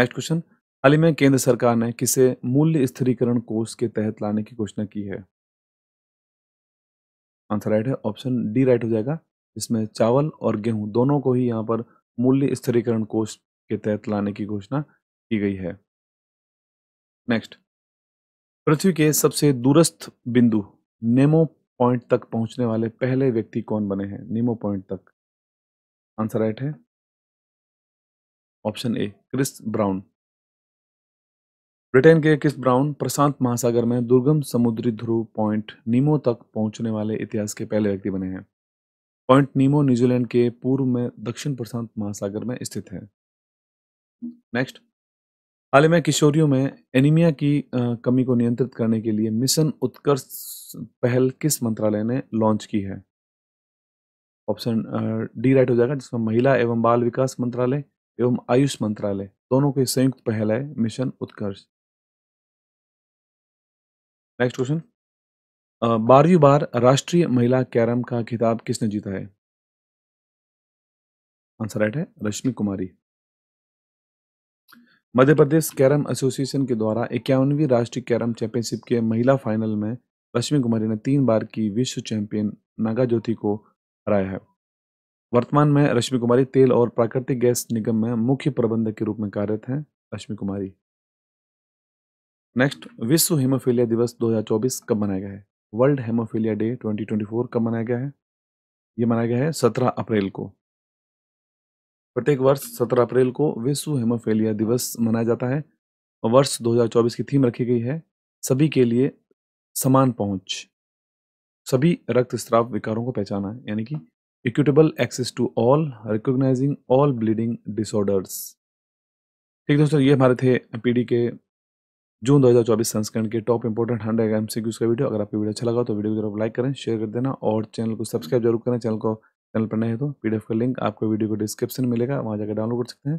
नेक्स्ट क्वेश्चन हाल ही में केंद्र सरकार ने किसे मूल्य स्थिरीकरण कोष के तहत लाने की घोषणा की है आंसर राइट है ऑप्शन डी राइट हो जाएगा इसमें चावल और गेहूं दोनों को ही यहाँ पर मूल्य स्थिरीकरण कोष के तहत लाने की घोषणा की गई है नेक्स्ट पृथ्वी के सबसे दूरस्थ बिंदु नेमो पॉइंट तक पहुंचने वाले पहले व्यक्ति कौन बने हैं नेमो पॉइंट तक आंसर राइट है option A Chris Brown Britain के क्रिस ब्राउन प्रशांत महासागर में दुर्गम समुद्री ध्रुव पॉइंट नीमो तक पहुंचने वाले इतिहास के पहले व्यक्ति बने हैं पॉइंट नीमो न्यूजीलैंड के पूर्व में दक्षिण प्रशांत महासागर में स्थित है नेक्स्ट हाल ही में किशोरियों में एनीमिया की कमी को नियंत्रित करने के लिए मिशन उत्कर्ष पहल किस मंत्रालय ने लॉन्च की है ऑप्शन डी राइट हो जाएगा जिसमें महिला एवं बाल विकास मंत्रालय एवं आयुष मंत्रालय दोनों की संयुक्त पहल है मिशन उत्कर्ष नेक्स्ट क्वेश्चन बारहवीं बार राष्ट्रीय महिला कैरम का खिताब किसने जीता है आंसर राइट है रश्मि कुमारी मध्य प्रदेश कैरम एसोसिएशन के द्वारा इक्यावनवीं राष्ट्रीय कैरम चैंपियनशिप के महिला फाइनल में रश्मि कुमारी ने तीन बार की विश्व चैंपियन नागा ज्योति को हराया है वर्तमान में रश्मि कुमारी तेल और प्राकृतिक गैस निगम में मुख्य प्रबंधक के रूप में कार्यरत हैं रश्मि कुमारी नेक्स्ट विश्व हेमोफीलिया दिवस 2024 कब मनाया गया है वर्ल्ड हेमोफीलिया डे 2024 कब मनाया गया है ये मनाया गया है 17 अप्रैल को प्रत्येक वर्ष 17 अप्रैल को विश्व हेमोफेलिया दिवस मनाया जाता है वर्ष 2024 की थीम रखी गई है सभी के लिए समान पहुंच सभी रक्त स्राव विकारों को पहचाना यानी कि equitable access to all recognizing all bleeding disorders ठीक दोस्तों ये हमारे थे पीडी के जून 2024 संस्करण के top important hundred M C का वीडियो अगर आपको वीडियो अच्छा लगा तो वीडियो को जरूर लाइक करें शेयर कर देना और चैनल को सब्सक्राइब जरूर करें चैनल को चैनल पर नए हैं तो पीडीएफ का लिंक आपको वीडियो को डिस्क्रिप्शन में मिलेगा वहाँ जाकर डाउनलोड कर सकते हैं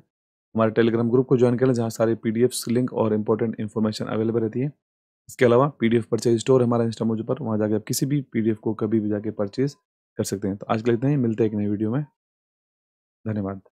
हमारे टेलीग्राम ग्रुप को ज्वाइन कर लें जहाँ सारे पी लिंक और इंपॉर्टेंट इन्फॉर्मेशन अवेलेबल रहती है इसके अलावा P D F purchase store हमारा इंस्टा मोजो पर वहाँ जाकर आप किसी भी पी डी एफ को कभी भी जाकर परचेज कर सकते हैं तो आज के लेते हैं मिलते हैं एक नई वीडियो में धन्यवाद